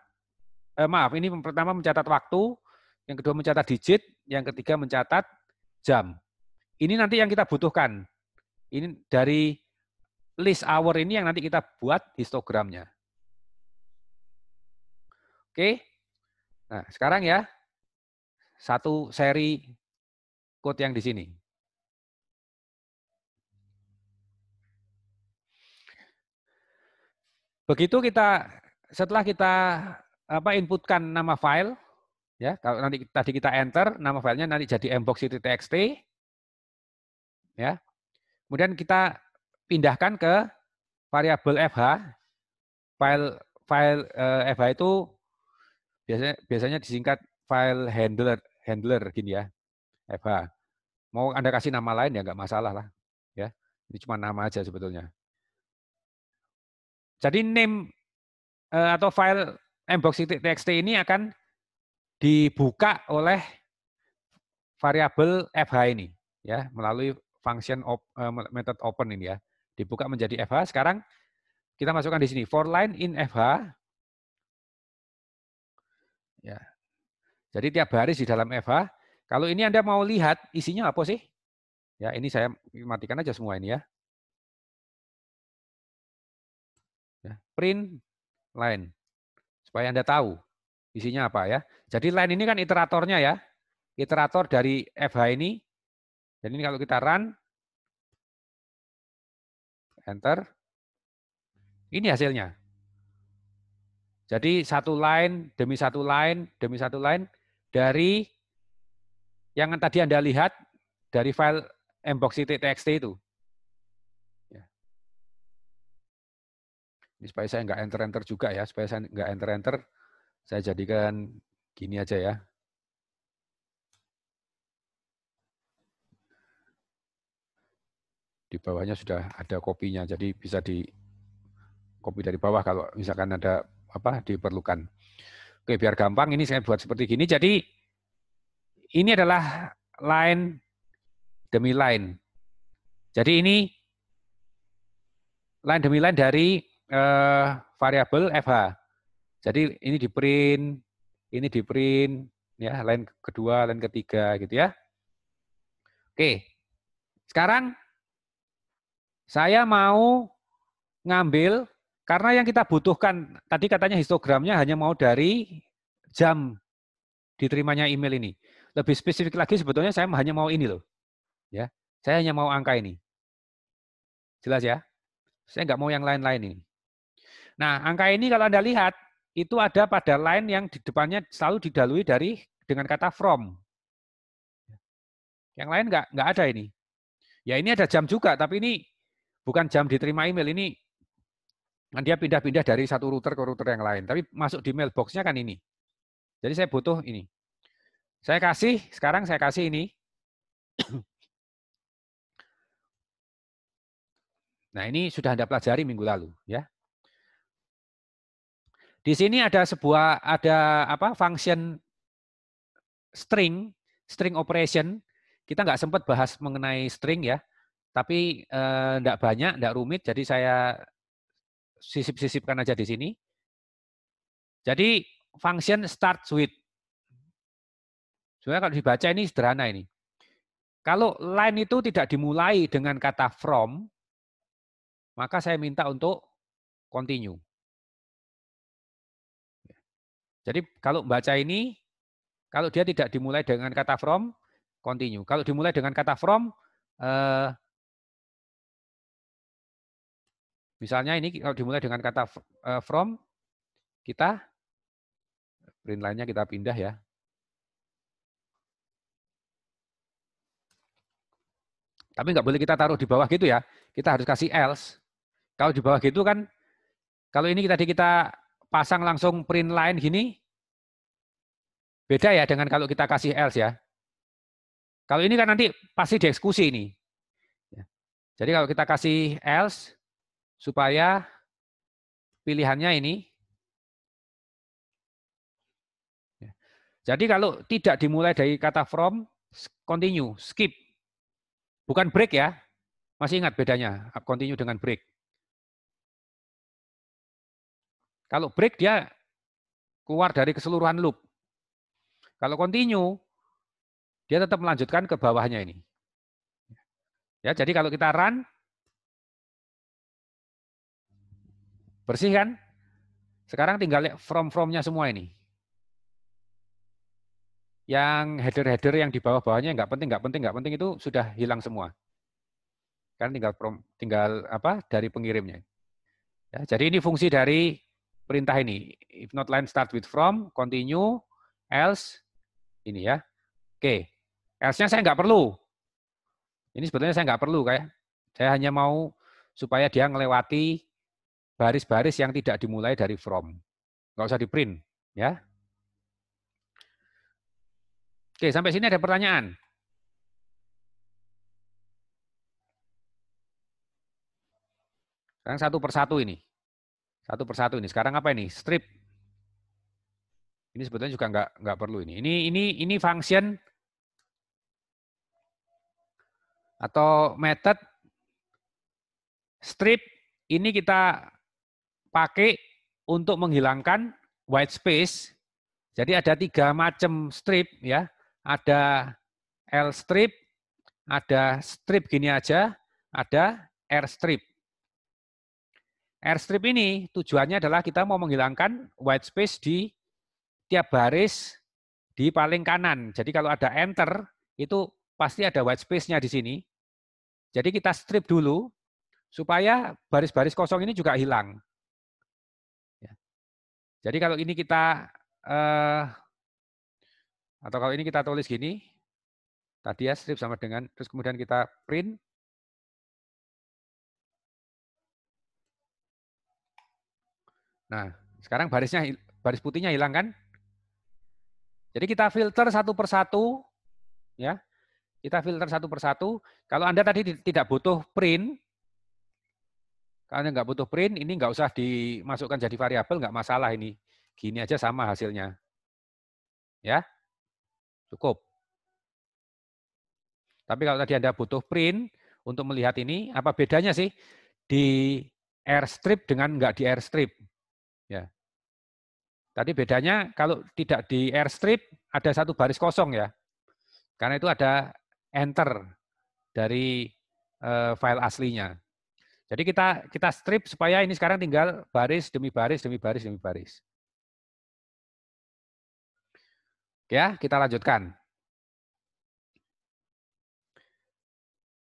A: eh, maaf ini pertama mencatat waktu, yang kedua mencatat digit, yang ketiga mencatat jam ini nanti yang kita butuhkan. Ini dari list hour ini yang nanti kita buat histogramnya. Oke. Nah, sekarang ya satu seri code yang di sini. Begitu kita setelah kita apa inputkan nama file ya, kalau nanti tadi kita enter nama filenya nanti jadi mbox.txt, ya. Kemudian kita pindahkan ke variabel FH. File file eh, FH itu biasanya biasanya disingkat file handler handler gini ya. FH. Mau Anda kasih nama lain ya nggak masalah lah ya. Ini cuma nama aja sebetulnya. Jadi name eh, atau file mbox.txt ini akan dibuka oleh variabel FH ini ya melalui function op, eh, method open ini ya. Dibuka menjadi FH. Sekarang kita masukkan di sini for line in FH. Ya. Jadi tiap baris di dalam FH. Kalau ini Anda mau lihat isinya apa sih? Ya, ini saya matikan aja semua ini ya. ya print line. Supaya Anda tahu isinya apa ya. Jadi line ini kan iteratornya ya. Iterator dari FH ini jadi ini kalau kita run, enter, ini hasilnya. Jadi satu line demi satu line demi satu line dari yang tadi Anda lihat dari file mbox.txt itu. Ya. Ini supaya saya nggak enter-enter juga ya, supaya saya nggak enter-enter, saya jadikan gini aja ya. di bawahnya sudah ada kopinya, jadi bisa di kopi dari bawah kalau misalkan ada apa diperlukan. Oke, biar gampang ini saya buat seperti gini. Jadi ini adalah line demi line. Jadi ini line demi line dari uh, variabel FH. Jadi ini di print, ini di print, ya line kedua, line ketiga gitu ya. Oke. Sekarang saya mau ngambil karena yang kita butuhkan tadi katanya histogramnya hanya mau dari jam diterimanya email ini. Lebih spesifik lagi sebetulnya saya hanya mau ini loh. Ya, saya hanya mau angka ini. Jelas ya? Saya nggak mau yang lain-lain ini. Nah, angka ini kalau Anda lihat itu ada pada line yang di depannya selalu didalui dari dengan kata from. Yang lain nggak nggak ada ini. Ya ini ada jam juga, tapi ini bukan jam diterima email ini kan dia pindah-pindah dari satu router ke router yang lain, tapi masuk di mailboxnya kan ini. Jadi saya butuh ini. Saya kasih, sekarang saya kasih ini. Nah ini sudah Anda pelajari minggu lalu ya. Di sini ada sebuah ada apa function string, string operation. Kita nggak sempat bahas mengenai string ya tapi tidak eh, banyak, tidak rumit, jadi saya sisip-sisipkan aja di sini. Jadi function start with. Sebenarnya kalau dibaca ini sederhana ini. Kalau line itu tidak dimulai dengan kata from, maka saya minta untuk continue. Jadi kalau baca ini, kalau dia tidak dimulai dengan kata from, continue. Kalau dimulai dengan kata from, eh, Misalnya ini kalau dimulai dengan kata eh, from, kita print lainnya kita pindah ya. Tapi nggak boleh kita taruh di bawah gitu ya. Kita harus kasih else. Kalau di bawah gitu kan, kalau ini tadi kita pasang langsung print line gini, beda ya dengan kalau kita kasih else ya. Kalau ini kan nanti pasti dieksekusi ini. Ya. Jadi kalau kita kasih else, supaya pilihannya ini. Ya. Jadi kalau tidak dimulai dari kata from, continue, skip. Bukan break ya. Masih ingat bedanya continue dengan break. Kalau break dia keluar dari keseluruhan loop. Kalau continue, dia tetap melanjutkan ke bawahnya ini.
C: Ya, jadi kalau kita run,
A: Bersih kan? Sekarang tinggal lihat from-fromnya semua ini. Yang header-header yang di bawah-bawahnya nggak penting, nggak penting, nggak penting itu sudah hilang semua. Kan tinggal from, tinggal apa dari pengirimnya. Ya, jadi ini fungsi dari perintah ini. If not line start with from, continue, else, ini ya. Oke, else-nya saya nggak perlu. Ini sebetulnya saya nggak perlu kayak. Saya hanya mau supaya dia ngelewati baris-baris yang tidak dimulai dari from. Nggak usah di-print, ya. Oke, sampai sini ada pertanyaan? Sekarang satu persatu ini. Satu persatu ini. Sekarang apa ini? Strip. Ini sebetulnya juga nggak nggak perlu ini. Ini ini ini function atau method strip ini kita pakai untuk menghilangkan white space. Jadi ada tiga macam strip ya. Ada L strip, ada strip gini aja, ada R strip. R strip ini tujuannya adalah kita mau menghilangkan white space di tiap baris di paling kanan. Jadi kalau ada enter, itu pasti ada white space-nya di sini. Jadi kita strip dulu, supaya baris-baris kosong ini juga hilang. Jadi kalau ini kita eh, atau kalau ini kita tulis gini, tadi ya strip sama dengan, terus kemudian
C: kita print,
A: Nah, sekarang barisnya baris putihnya hilang kan? Jadi kita filter satu persatu, ya. Kita filter satu persatu. Kalau Anda tadi tidak butuh print, karena nggak butuh print, ini nggak usah dimasukkan jadi variabel, nggak masalah ini. Gini aja sama hasilnya. Ya, cukup. Tapi kalau tadi Anda butuh print untuk melihat ini, apa bedanya sih di airstrip dengan nggak di airstrip? Ya. Tadi bedanya kalau tidak di airstrip ada satu baris kosong ya. Karena itu ada enter dari eh, file aslinya. Jadi kita kita strip supaya ini sekarang tinggal baris demi baris demi baris demi baris.
C: Ya, kita lanjutkan.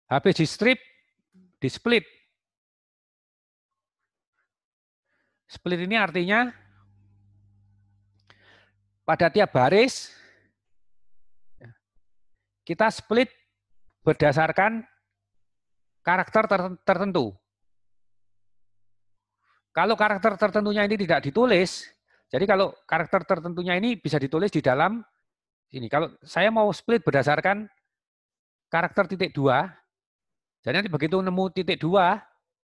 C: Habis di strip, di split.
A: Split ini artinya pada tiap baris kita split berdasarkan karakter tertentu. Kalau karakter tertentunya ini tidak ditulis, jadi kalau karakter tertentunya ini bisa ditulis di dalam ini. Kalau saya mau split berdasarkan karakter titik dua, jadi nanti begitu nemu titik dua,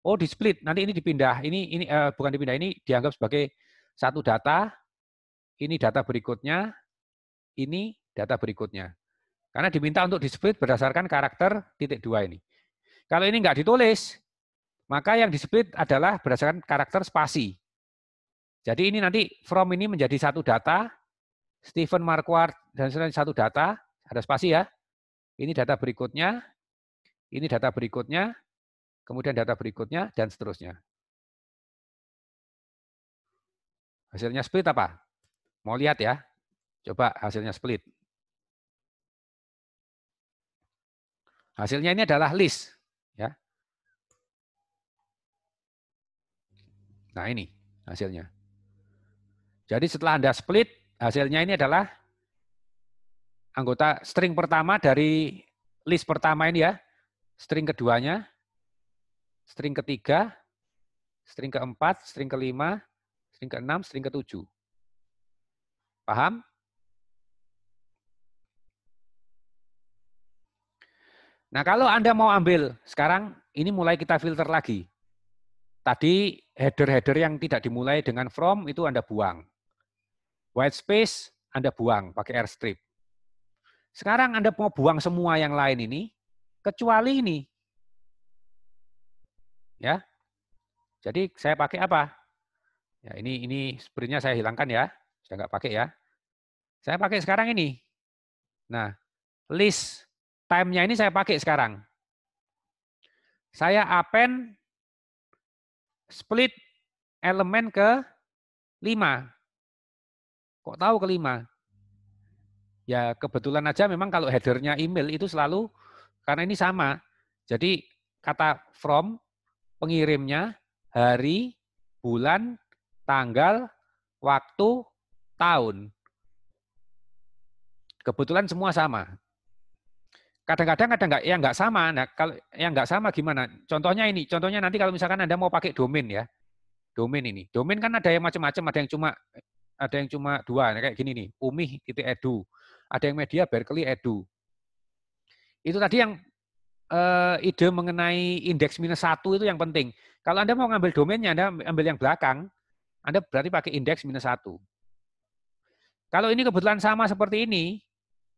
A: oh di split, nanti ini dipindah, ini ini eh, bukan dipindah, ini dianggap sebagai satu data, ini data berikutnya, ini data berikutnya. Karena diminta untuk di split berdasarkan karakter titik dua ini. Kalau ini enggak ditulis, maka yang di-split adalah berdasarkan karakter spasi. Jadi ini nanti from ini menjadi satu data, Stephen Marquardt dan selain satu data, ada spasi ya. Ini data berikutnya, ini data berikutnya, kemudian data berikutnya, dan seterusnya.
C: Hasilnya split apa? Mau lihat ya? Coba hasilnya split.
A: Hasilnya ini adalah list. ya. Nah ini hasilnya. Jadi setelah Anda split, hasilnya ini adalah anggota string pertama dari list pertama ini ya, string keduanya, string ketiga, string keempat, string kelima, string keenam, string ketujuh. Paham? Nah kalau Anda mau ambil, sekarang ini mulai kita filter lagi. Tadi header-header yang tidak dimulai dengan from itu Anda buang. White space Anda buang pakai airstrip. Sekarang Anda mau buang semua yang lain ini, kecuali ini. Ya. Jadi saya pakai apa? Ya, ini ini sebenarnya saya hilangkan ya. saya nggak pakai ya. Saya pakai sekarang ini. Nah, list time-nya ini saya pakai sekarang. Saya append split elemen ke 5. Kok tahu ke 5? Ya kebetulan aja memang kalau headernya email itu selalu karena ini sama. Jadi kata from pengirimnya hari, bulan, tanggal, waktu, tahun. Kebetulan semua sama kadang-kadang ada nggak yang nggak sama. Nah, kalau yang nggak sama gimana? Contohnya ini, contohnya nanti kalau misalkan Anda mau pakai domain ya. Domain ini. Domain kan ada yang macam-macam, ada yang cuma ada yang cuma dua, nah, kayak gini nih, edu. Ada yang media Berkeley edu. Itu tadi yang uh, ide mengenai indeks minus satu itu yang penting. Kalau Anda mau ngambil domainnya, Anda ambil yang belakang, Anda berarti pakai indeks minus satu. Kalau ini kebetulan sama seperti ini,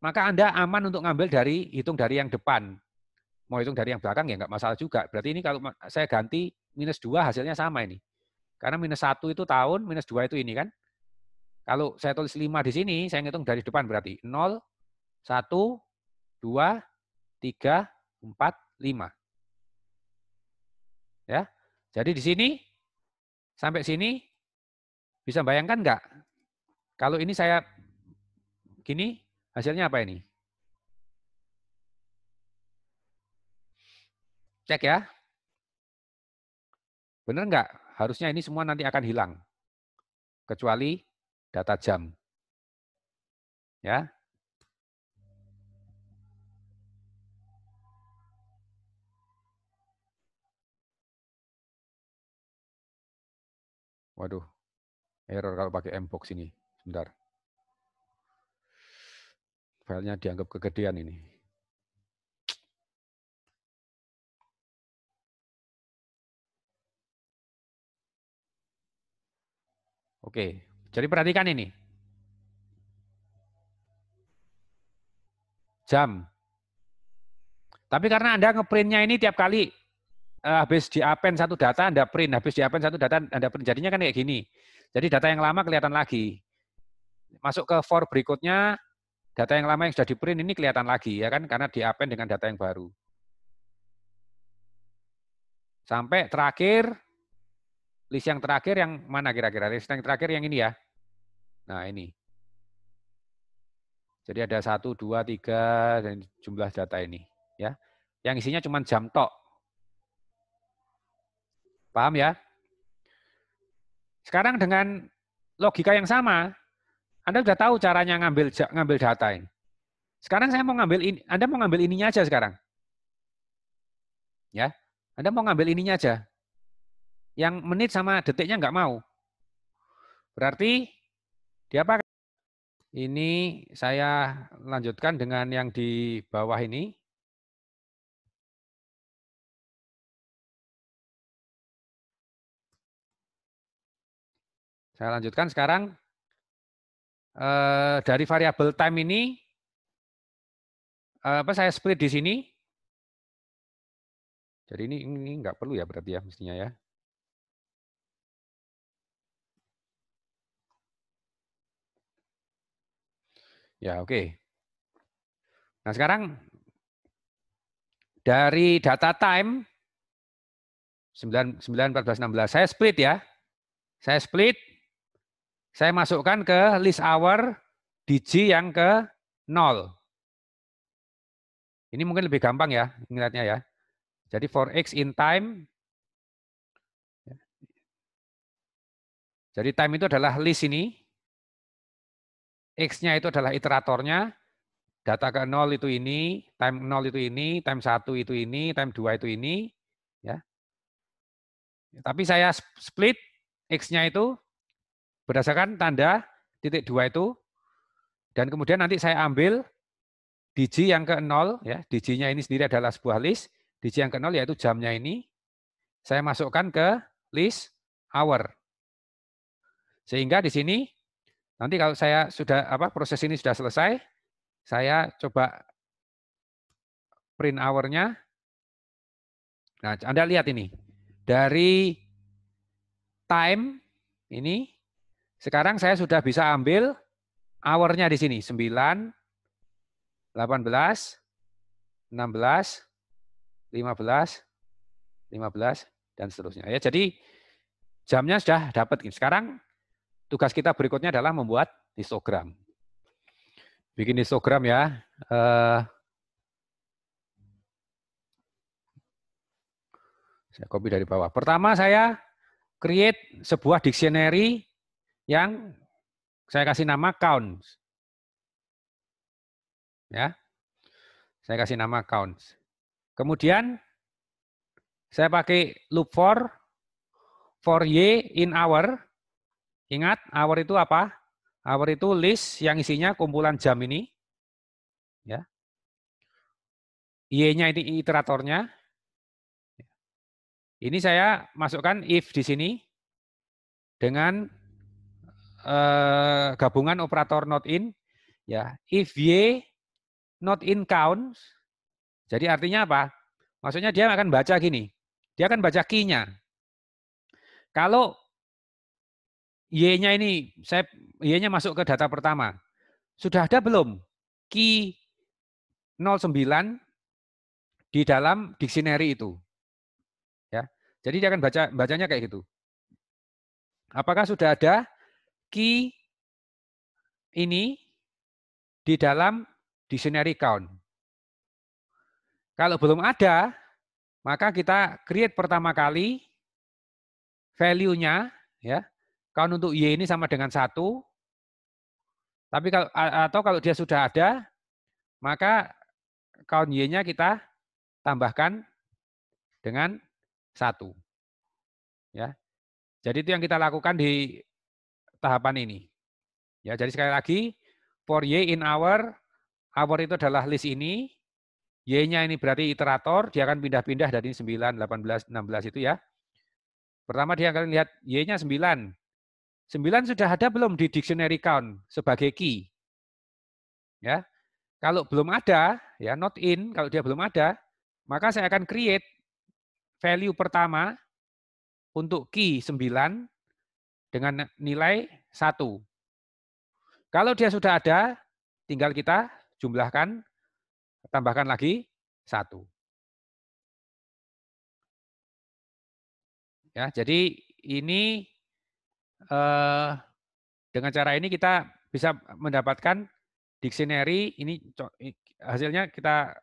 A: maka Anda aman untuk ngambil dari hitung dari yang depan. Mau hitung dari yang belakang ya enggak masalah juga. Berarti ini kalau saya ganti minus 2 hasilnya sama ini. Karena minus 1 itu tahun, minus 2 itu ini kan. Kalau saya tulis 5 di sini, saya ngitung dari depan berarti 0, 1, 2, 3, 4, 5. Ya. Jadi di sini sampai sini bisa bayangkan enggak? Kalau ini saya gini, Hasilnya apa ini? Cek ya. Benar nggak? Harusnya ini semua nanti akan hilang. Kecuali data jam. Ya.
B: Waduh, error kalau pakai m ini. Sebentar. Filenya dianggap kegedean ini.
A: Oke, jadi perhatikan ini. Jam. Tapi karena Anda ngeprintnya ini tiap kali uh, habis di satu data Anda print, habis di satu data Anda print. Jadinya kan kayak gini. Jadi data yang lama kelihatan lagi. Masuk ke for berikutnya, Data yang lama yang sudah di ini kelihatan lagi ya kan karena di dengan data yang baru. Sampai terakhir list yang terakhir yang mana kira-kira? List yang terakhir yang ini ya. Nah, ini. Jadi ada satu, dua, tiga, dan jumlah data ini. ya. Yang isinya cuma jam tok. Paham ya? Sekarang dengan logika yang sama, anda sudah tahu caranya ngambil ngambil data ini. Sekarang saya mau ngambil ini, Anda mau ngambil ininya aja sekarang. Ya, Anda mau ngambil ininya aja. Yang menit sama detiknya nggak mau. Berarti dia pakai ini saya lanjutkan dengan yang di bawah ini.
B: Saya lanjutkan sekarang Eh, dari
C: variabel time ini eh, apa saya split di sini. Jadi ini ini nggak perlu ya berarti ya mestinya ya.
A: Ya, oke. Okay. Nah, sekarang dari data time 9, 9 14, 16, saya split ya. Saya split saya masukkan ke list hour digi yang ke 0. Ini mungkin lebih gampang ya, ingatnya
C: ya. Jadi for x in time,
A: jadi time itu adalah list ini, x-nya itu adalah iteratornya, data ke 0 itu ini, time 0 itu ini, time 1 itu ini, time 2 itu ini, ya. Tapi saya split x-nya itu Berdasarkan tanda titik dua itu, dan kemudian nanti saya ambil digi yang ke nol, ya, diginya ini sendiri adalah sebuah list, digi yang ke nol yaitu jamnya ini, saya masukkan ke list hour. Sehingga di sini nanti kalau saya sudah apa proses ini sudah selesai, saya coba print hour-nya. Nah, Anda lihat ini. Dari time ini sekarang saya sudah bisa ambil hour-nya di sini. 9, 18, 16, 15, 15, dan seterusnya. Ya, jadi jamnya sudah dapat. Sekarang tugas kita berikutnya adalah membuat histogram. Bikin histogram ya. Eh, saya copy dari bawah. Pertama saya create sebuah dictionary yang saya kasih nama counts. Ya. Saya kasih nama counts. Kemudian saya pakai loop for for y in hour. Ingat, hour itu apa? Hour itu list yang isinya kumpulan jam ini. Ya. Y-nya ini iteratornya. Ini saya masukkan if di sini dengan Eh, gabungan operator not in ya if y not in counts jadi artinya apa maksudnya dia akan baca gini dia akan baca key-nya kalau y-nya ini saya y-nya masuk ke data pertama sudah ada belum key 09 di dalam dictionary itu ya jadi dia akan baca bacanya kayak gitu apakah sudah ada memiliki ini di dalam dictionary count. Kalau belum ada, maka kita create pertama kali value-nya ya. Count untuk y ini sama dengan satu. Tapi kalau atau kalau dia sudah ada, maka count y-nya kita tambahkan dengan satu. Ya. Jadi itu yang kita lakukan di tahapan ini. Ya, jadi sekali lagi, for y in hour, hour itu adalah list ini, y-nya ini berarti iterator, dia akan pindah-pindah dari 9, 18, 16 itu ya. Pertama dia akan lihat y-nya 9. 9 sudah ada belum di dictionary count sebagai key? Ya. Kalau belum ada, ya not in, kalau dia belum ada, maka saya akan create value pertama untuk key 9 dengan nilai 1. Kalau dia sudah ada, tinggal kita jumlahkan, tambahkan lagi 1.
C: Ya, jadi ini
A: eh, dengan cara ini kita bisa mendapatkan dictionary ini hasilnya kita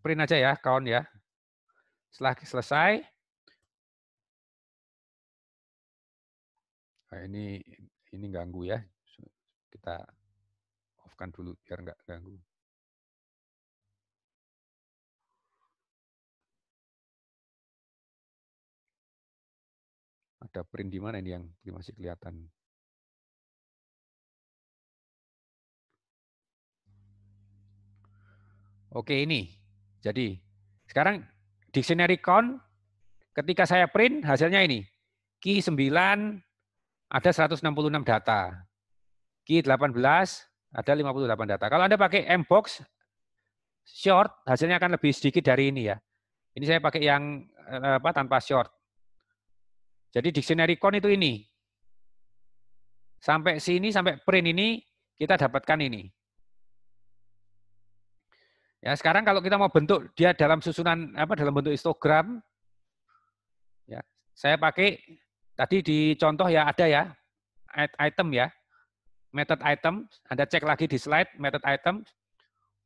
A: print aja ya, kawan ya.
C: Setelah selesai, ini ini ganggu ya kita offkan
B: dulu biar nggak ganggu ada print di mana ini yang masih kelihatan
A: Oke ini. Jadi sekarang dictionary count ketika saya print hasilnya ini. Key 9 ada 166 data. Q18 ada 58 data. Kalau Anda pakai Mbox short, hasilnya akan lebih sedikit dari ini ya. Ini saya pakai yang eh, apa tanpa short. Jadi dictionary con itu ini. Sampai sini sampai print ini kita dapatkan ini. Ya, sekarang kalau kita mau bentuk dia dalam susunan apa dalam bentuk histogram ya, saya pakai Tadi di contoh ya ada ya, item ya, method item. Anda cek lagi di slide, method item.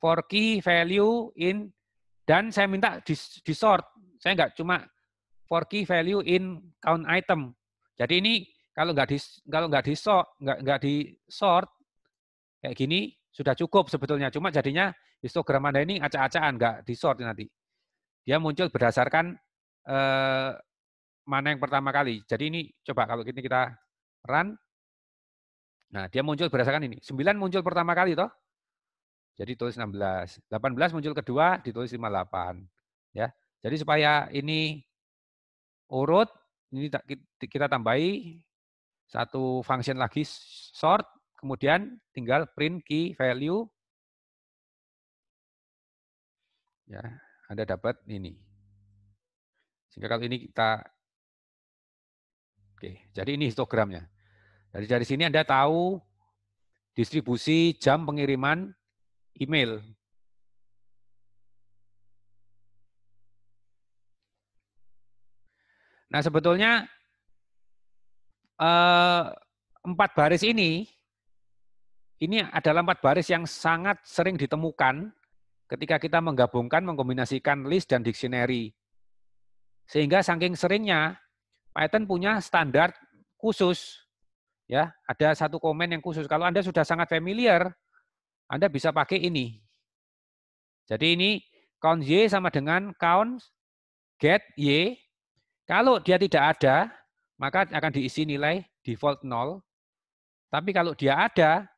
A: For key value in, dan saya minta di, di sort. Saya nggak cuma for key value in count item. Jadi ini kalau nggak di kalau nggak di sort nggak nggak di sort kayak gini sudah cukup sebetulnya. Cuma jadinya histogram Anda ini acak-acakan nggak di sort nanti. Dia muncul berdasarkan eh, mana yang pertama kali. Jadi ini coba kalau ini kita run, nah dia muncul berdasarkan ini. 9 muncul pertama kali toh. Jadi tulis 16. 18 muncul kedua, ditulis 58. Ya. Jadi supaya ini urut, ini kita tambahi satu function lagi sort, kemudian tinggal print key value.
C: Ya, Anda dapat ini.
A: Sehingga kalau ini kita Oke, jadi ini histogramnya. Jadi dari sini Anda tahu distribusi jam pengiriman email. Nah, sebetulnya eh, empat baris ini ini adalah empat baris yang sangat sering ditemukan ketika kita menggabungkan, mengkombinasikan list dan dictionary. Sehingga saking seringnya Python punya standar khusus. Ya, ada satu komen yang khusus. Kalau Anda sudah sangat familiar, Anda bisa pakai ini. Jadi ini count y sama dengan count get y. Kalau dia tidak ada, maka akan diisi nilai default 0. Tapi kalau dia ada,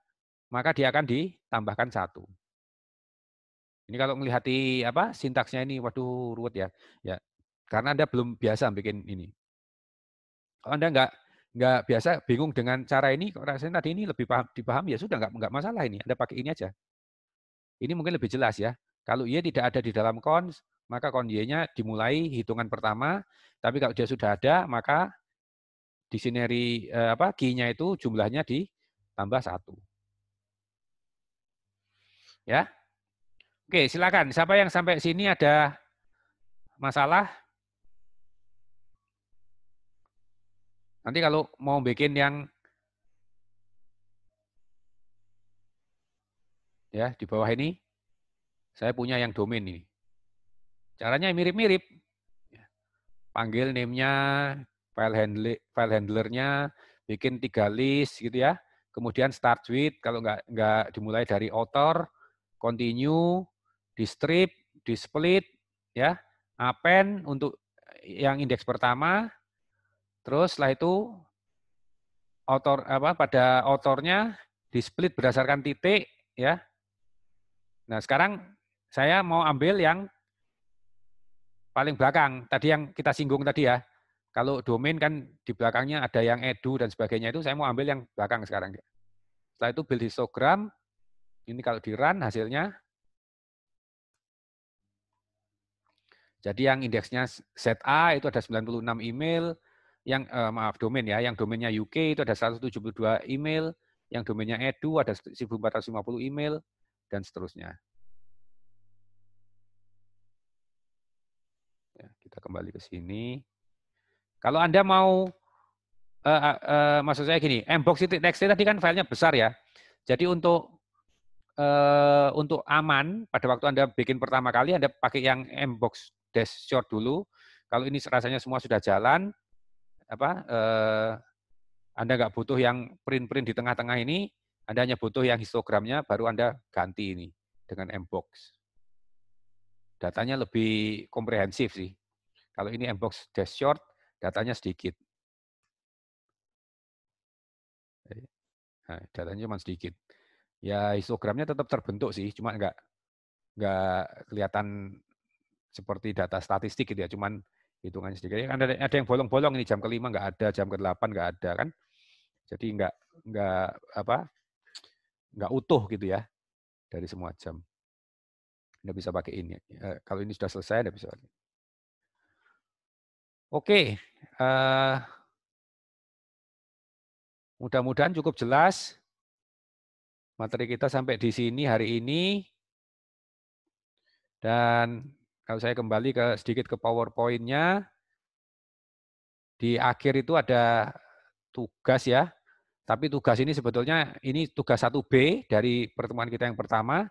A: maka dia akan ditambahkan satu. Ini kalau melihat apa sintaksnya ini, waduh ruwet ya. Ya, karena anda belum biasa bikin ini. Anda nggak nggak biasa bingung dengan cara ini, kok rasanya tadi ini lebih paham, dipahami ya sudah nggak nggak masalah ini. Anda pakai ini aja. Ini mungkin lebih jelas ya. Kalau Y tidak ada di dalam kon, maka kon Y-nya dimulai hitungan pertama, tapi kalau dia sudah ada, maka di sineri eh, apa q itu jumlahnya ditambah satu. Ya. Oke, silakan. Siapa yang sampai sini ada masalah? Nanti kalau mau bikin yang ya di bawah ini saya punya yang domain ini. Caranya mirip-mirip. Ya. Panggil name-nya, file handler, file handlernya, bikin tiga list gitu ya. Kemudian start with kalau nggak nggak dimulai dari author, continue, di strip, di split, ya, append untuk yang indeks pertama, Terus setelah itu otor apa pada otornya di split berdasarkan titik ya. Nah, sekarang saya mau ambil yang paling belakang tadi yang kita singgung tadi ya. Kalau domain kan di belakangnya ada yang edu dan sebagainya itu saya mau ambil yang belakang sekarang. Ya. Setelah itu build histogram ini kalau di run hasilnya jadi yang indeksnya ZA itu ada 96 email, yang eh, maaf domain ya, yang domainnya UK itu ada 172 email, yang domainnya edu ada 1450 email dan seterusnya. Ya, kita kembali ke sini. Kalau Anda mau uh, uh, uh, maksud saya gini, mbox.txt tadi kan filenya besar ya. Jadi untuk uh, untuk aman pada waktu Anda bikin pertama kali Anda pakai yang mbox short dulu. Kalau ini rasanya semua sudah jalan, apa eh, Anda nggak butuh yang print-print di tengah-tengah ini, Anda hanya butuh yang histogramnya, baru Anda ganti ini dengan mbox. Datanya lebih komprehensif sih. Kalau ini mbox dash short, datanya sedikit. Eh, nah, datanya cuma sedikit. Ya histogramnya tetap terbentuk sih, cuma nggak nggak kelihatan seperti data statistik gitu ya, cuman hitungannya sedikit. Kan ada, ada yang bolong-bolong ini jam kelima nggak ada, jam ke-8 nggak ada kan. Jadi nggak nggak apa nggak utuh gitu ya dari semua jam. Nggak bisa pakai ini. Eh, kalau ini sudah selesai, nggak bisa pakai.
B: Oke,
C: uh,
A: mudah-mudahan cukup jelas materi kita sampai di sini hari ini dan kalau saya kembali ke sedikit ke PowerPoint-nya, di akhir itu ada tugas ya. Tapi tugas ini sebetulnya ini tugas 1B dari pertemuan kita yang pertama.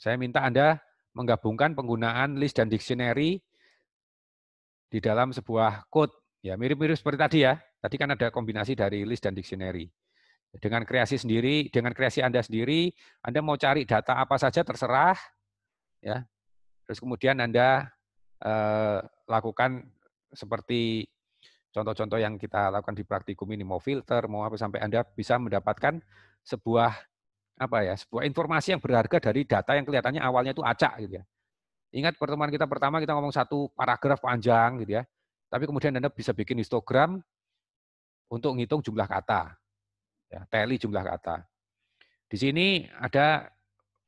A: Saya minta Anda menggabungkan penggunaan list dan dictionary di dalam sebuah code. Ya, mirip-mirip seperti tadi ya. Tadi kan ada kombinasi dari list dan dictionary. Dengan kreasi sendiri, dengan kreasi Anda sendiri, Anda mau cari data apa saja terserah. Ya. Terus kemudian Anda eh, lakukan seperti contoh-contoh yang kita lakukan di praktikum ini, mau filter, mau apa, sampai Anda bisa mendapatkan sebuah apa ya sebuah informasi yang berharga dari data yang kelihatannya awalnya itu acak gitu ya. Ingat pertemuan kita pertama kita ngomong satu paragraf panjang gitu ya. Tapi kemudian Anda bisa bikin histogram untuk menghitung jumlah kata. Ya, teli jumlah kata. Di sini ada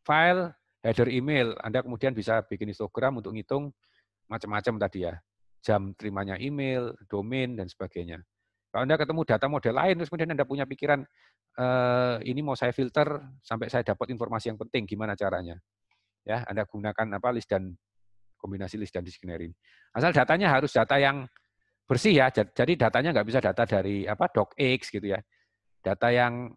A: file header email, Anda kemudian bisa bikin histogram untuk ngitung macam-macam tadi ya. Jam terimanya email, domain, dan sebagainya. Kalau Anda ketemu data model lain, terus kemudian Anda punya pikiran, e, ini mau saya filter sampai saya dapat informasi yang penting, gimana caranya? Ya, Anda gunakan apa list dan kombinasi list dan diskinary. Asal datanya harus data yang bersih ya, jadi datanya nggak bisa data dari apa docx gitu ya. Data yang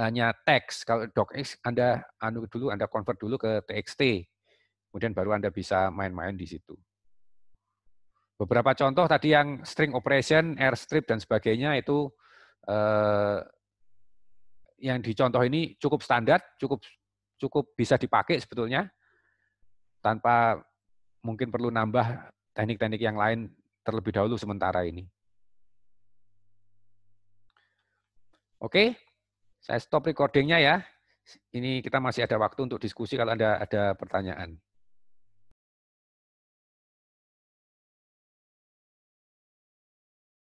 A: hanya teks. Kalau docx Anda anu dulu Anda convert dulu ke txt. Kemudian baru Anda bisa main-main di situ. Beberapa contoh tadi yang string operation, airstrip dan sebagainya itu eh, yang dicontoh ini cukup standar, cukup cukup bisa dipakai sebetulnya tanpa mungkin perlu nambah teknik-teknik yang lain terlebih dahulu sementara ini. Oke, saya stop recordingnya ya. Ini kita masih ada waktu untuk diskusi kalau Anda ada pertanyaan.